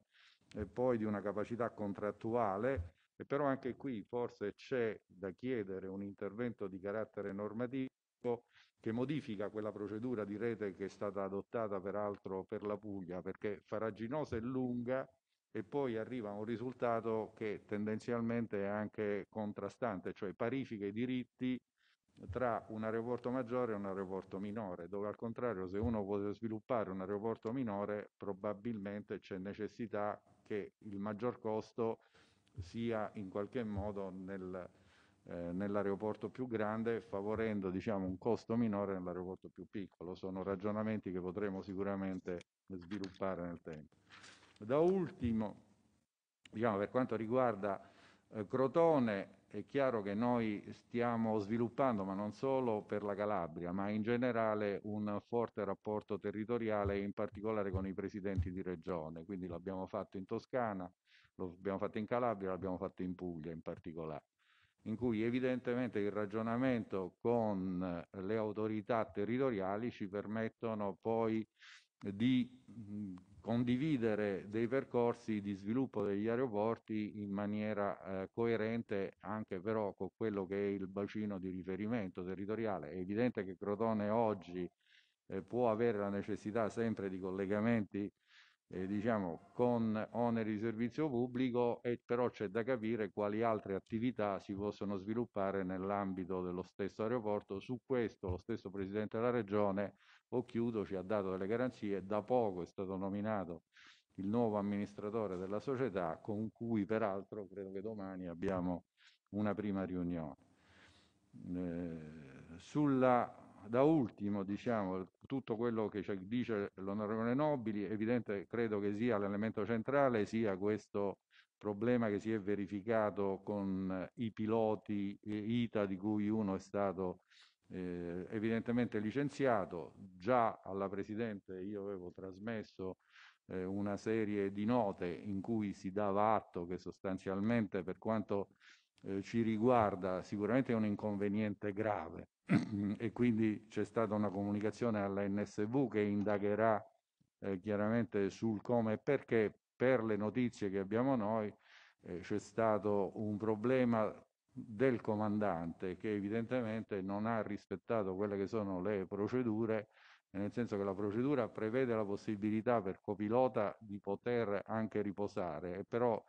e poi di una capacità contrattuale, e però anche qui forse c'è da chiedere un intervento di carattere normativo che modifica quella procedura di rete che è stata adottata peraltro per la Puglia, perché faraginosa e lunga e poi arriva a un risultato che tendenzialmente è anche contrastante, cioè parifica i diritti tra un aeroporto maggiore e un aeroporto minore, dove al contrario se uno vuole sviluppare un aeroporto minore probabilmente c'è necessità che il maggior costo sia in qualche modo nel, eh, nell'aeroporto più grande, favorendo diciamo, un costo minore nell'aeroporto più piccolo. Sono ragionamenti che potremo sicuramente sviluppare nel tempo. Da ultimo, diciamo, per quanto riguarda eh, Crotone, è chiaro che noi stiamo sviluppando, ma non solo per la Calabria, ma in generale un forte rapporto territoriale, in particolare con i presidenti di regione. Quindi l'abbiamo fatto in Toscana, l'abbiamo fatto in Calabria, l'abbiamo fatto in Puglia in particolare in cui evidentemente il ragionamento con le autorità territoriali ci permettono poi di condividere dei percorsi di sviluppo degli aeroporti in maniera eh, coerente anche però con quello che è il bacino di riferimento territoriale. È evidente che Crotone oggi eh, può avere la necessità sempre di collegamenti eh, diciamo, con oneri di servizio pubblico, e però c'è da capire quali altre attività si possono sviluppare nell'ambito dello stesso aeroporto. Su questo lo stesso Presidente della Regione chiudo, ci ha dato delle garanzie, da poco è stato nominato il nuovo amministratore della società con cui peraltro credo che domani abbiamo una prima riunione. Eh, sulla da ultimo, diciamo, tutto quello che dice l'onorevole Nobili, evidente credo che sia l'elemento centrale, sia questo problema che si è verificato con i piloti eh, ITA di cui uno è stato eh, evidentemente licenziato, già alla Presidente io avevo trasmesso eh, una serie di note in cui si dava atto che sostanzialmente per quanto eh, ci riguarda sicuramente è un inconveniente grave e quindi c'è stata una comunicazione alla NSV che indagherà eh, chiaramente sul come e perché per le notizie che abbiamo noi eh, c'è stato un problema del comandante che evidentemente non ha rispettato quelle che sono le procedure, nel senso che la procedura prevede la possibilità per copilota di poter anche riposare, però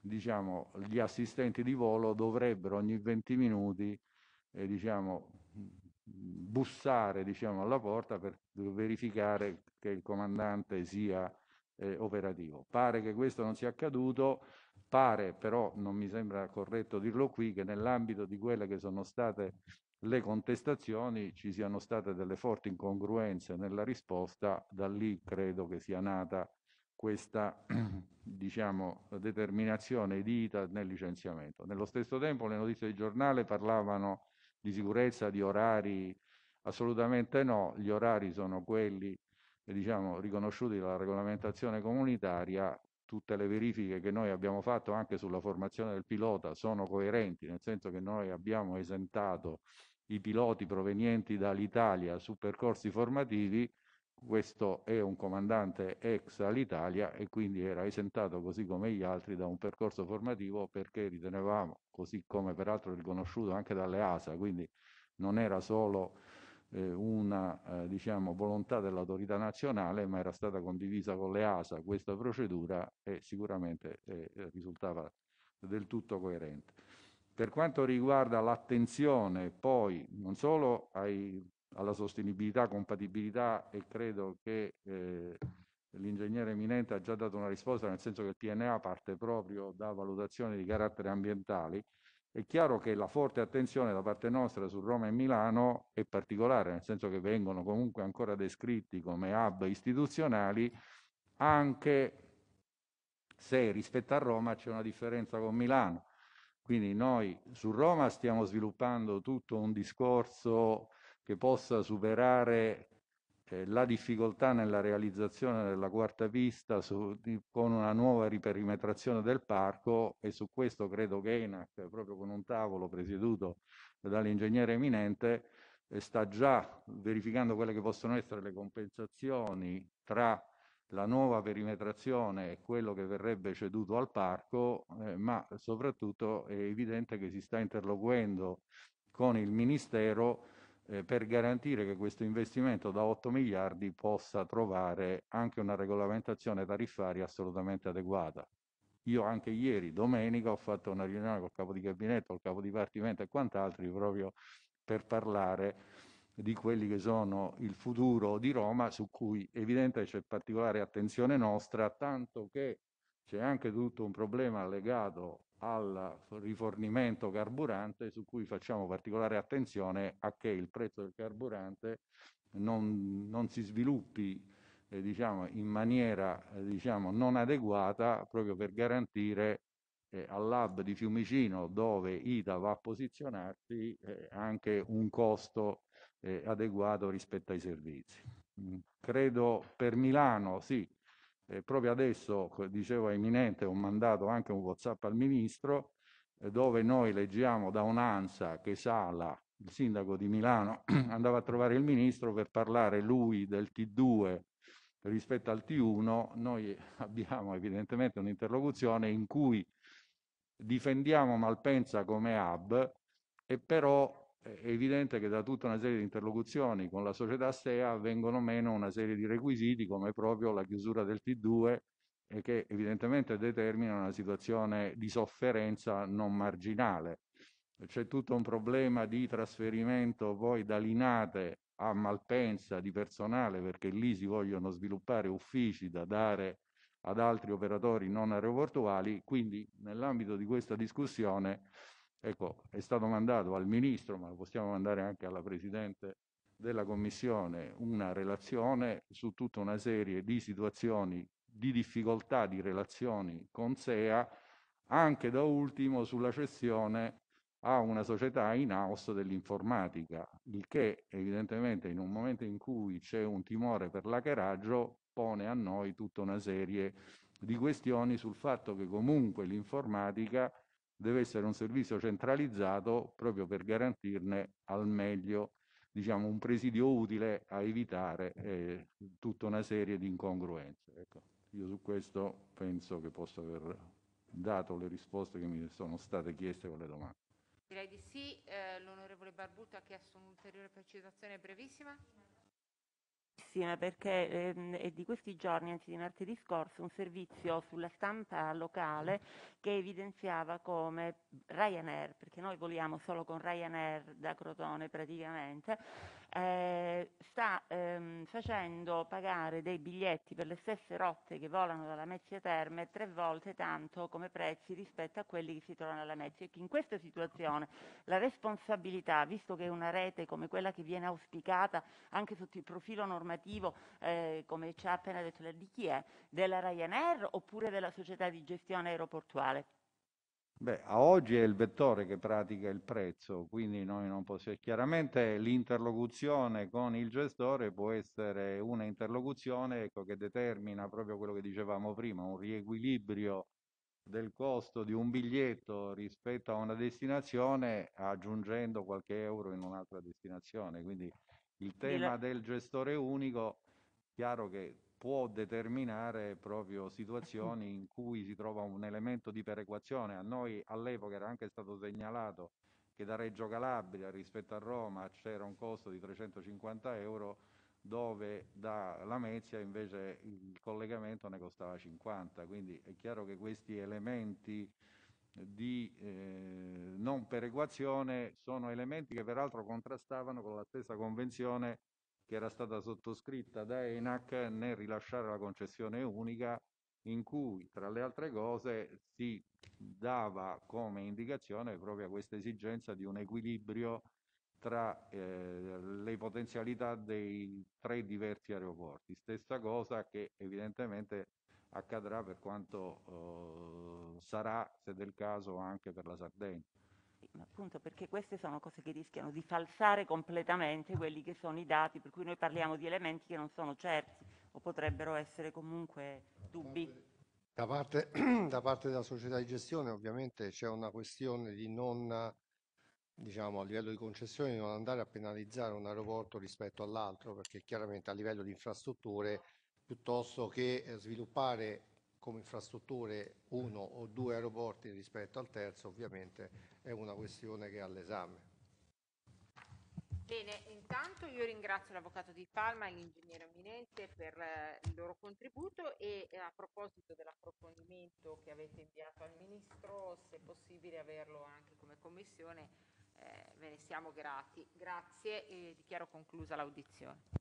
diciamo, gli assistenti di volo dovrebbero ogni 20 minuti eh, diciamo, bussare diciamo, alla porta per verificare che il comandante sia eh, operativo. Pare che questo non sia accaduto Pare però, non mi sembra corretto dirlo qui, che nell'ambito di quelle che sono state le contestazioni ci siano state delle forti incongruenze nella risposta, da lì credo che sia nata questa diciamo, determinazione di ITA nel licenziamento. Nello stesso tempo le notizie di giornale parlavano di sicurezza, di orari, assolutamente no, gli orari sono quelli diciamo, riconosciuti dalla regolamentazione comunitaria tutte le verifiche che noi abbiamo fatto anche sulla formazione del pilota sono coerenti, nel senso che noi abbiamo esentato i piloti provenienti dall'Italia su percorsi formativi, questo è un comandante ex all'Italia e quindi era esentato così come gli altri da un percorso formativo perché ritenevamo, così come peraltro riconosciuto anche dalle ASA, quindi non era solo eh, una eh, diciamo, volontà dell'autorità nazionale, ma era stata condivisa con le ASA questa procedura e sicuramente eh, risultava del tutto coerente. Per quanto riguarda l'attenzione poi non solo ai, alla sostenibilità, compatibilità e credo che eh, l'ingegnere eminente ha già dato una risposta nel senso che il PNA parte proprio da valutazioni di carattere ambientali, è chiaro che la forte attenzione da parte nostra su Roma e Milano è particolare, nel senso che vengono comunque ancora descritti come hub istituzionali, anche se rispetto a Roma c'è una differenza con Milano. Quindi noi su Roma stiamo sviluppando tutto un discorso che possa superare eh, la difficoltà nella realizzazione della quarta pista su, di, con una nuova riperimetrazione del parco e su questo credo che ENAC, proprio con un tavolo presieduto dall'ingegnere eminente, eh, sta già verificando quelle che possono essere le compensazioni tra la nuova perimetrazione e quello che verrebbe ceduto al parco, eh, ma soprattutto è evidente che si sta interloquendo con il Ministero eh, per garantire che questo investimento da 8 miliardi possa trovare anche una regolamentazione tariffaria assolutamente adeguata. Io anche ieri, domenica, ho fatto una riunione col capo di gabinetto, col capo dipartimento e quant'altro proprio per parlare di quelli che sono il futuro di Roma, su cui evidente c'è particolare attenzione nostra, tanto che c'è anche tutto un problema legato al rifornimento carburante su cui facciamo particolare attenzione a che il prezzo del carburante non, non si sviluppi eh, diciamo, in maniera eh, diciamo, non adeguata proprio per garantire eh, all'hub di Fiumicino dove ITA va a posizionarsi eh, anche un costo eh, adeguato rispetto ai servizi. Mm, credo per Milano sì, eh, proprio adesso, dicevo, è imminente, ho mandato anche un WhatsApp al Ministro eh, dove noi leggiamo da un'ANSA che Sala, il sindaco di Milano, andava a trovare il Ministro per parlare lui del T2 rispetto al T1. Noi abbiamo evidentemente un'interlocuzione in cui difendiamo Malpensa come hub e però è evidente che da tutta una serie di interlocuzioni con la società SEA vengono meno una serie di requisiti come proprio la chiusura del T2 e che evidentemente determina una situazione di sofferenza non marginale. C'è tutto un problema di trasferimento poi da Linate a Malpensa di personale perché lì si vogliono sviluppare uffici da dare ad altri operatori non aeroportuali, quindi nell'ambito di questa discussione Ecco, è stato mandato al Ministro, ma lo possiamo mandare anche alla Presidente della Commissione, una relazione su tutta una serie di situazioni di difficoltà di relazioni con SEA, anche da ultimo sulla cessione a una società in house dell'informatica, il che evidentemente in un momento in cui c'è un timore per l'acheraggio pone a noi tutta una serie di questioni sul fatto che comunque l'informatica deve essere un servizio centralizzato proprio per garantirne al meglio diciamo, un presidio utile a evitare eh, tutta una serie di incongruenze. Ecco, io su questo penso che posso aver dato le risposte che mi sono state chieste con le domande. Direi di sì, eh, l'onorevole Barbuta ha chiesto un'ulteriore precisazione brevissima brevissime perché ehm, è di questi giorni, anzi di martedì scorso, un servizio sulla stampa locale che evidenziava come Ryanair, perché noi voliamo solo con Ryanair da Crotone praticamente, eh, sta ehm, facendo pagare dei biglietti per le stesse rotte che volano dalla Mezia Terme tre volte tanto come prezzi rispetto a quelli che si trovano alla Mezia. E ecco, in questa situazione la responsabilità, visto che è una rete come quella che viene auspicata anche sotto il profilo normativo, eh, come ci ha appena detto la di chi è? Della Ryanair oppure della società di gestione aeroportuale? Beh, a oggi è il vettore che pratica il prezzo, quindi noi non possiamo. Chiaramente l'interlocuzione con il gestore può essere una interlocuzione ecco, che determina proprio quello che dicevamo prima, un riequilibrio del costo di un biglietto rispetto a una destinazione aggiungendo qualche euro in un'altra destinazione. Quindi il tema del gestore unico, chiaro che può determinare proprio situazioni in cui si trova un elemento di perequazione. A noi all'epoca era anche stato segnalato che da Reggio Calabria rispetto a Roma c'era un costo di 350 euro dove da Lamezia invece il collegamento ne costava 50, quindi è chiaro che questi elementi di eh, non perequazione sono elementi che peraltro contrastavano con la stessa convenzione che era stata sottoscritta da ENAC nel rilasciare la concessione unica in cui tra le altre cose si dava come indicazione proprio questa esigenza di un equilibrio tra eh, le potenzialità dei tre diversi aeroporti. Stessa cosa che evidentemente accadrà per quanto eh, sarà, se del caso, anche per la Sardegna appunto perché queste sono cose che rischiano di falsare completamente quelli che sono i dati, per cui noi parliamo di elementi che non sono certi o potrebbero essere comunque dubbi. Da parte, da parte della società di gestione ovviamente c'è una questione di non, diciamo, a livello di concessione, di non andare a penalizzare un aeroporto rispetto all'altro, perché chiaramente a livello di infrastrutture, piuttosto che eh, sviluppare come infrastrutture uno o due aeroporti rispetto al terzo ovviamente è una questione che è all'esame. Bene, intanto io ringrazio l'avvocato di Palma e l'ingegnere Eminente per eh, il loro contributo e eh, a proposito dell'approfondimento che avete inviato al Ministro, se possibile averlo anche come Commissione, eh, ve ne siamo grati. Grazie e dichiaro conclusa l'audizione.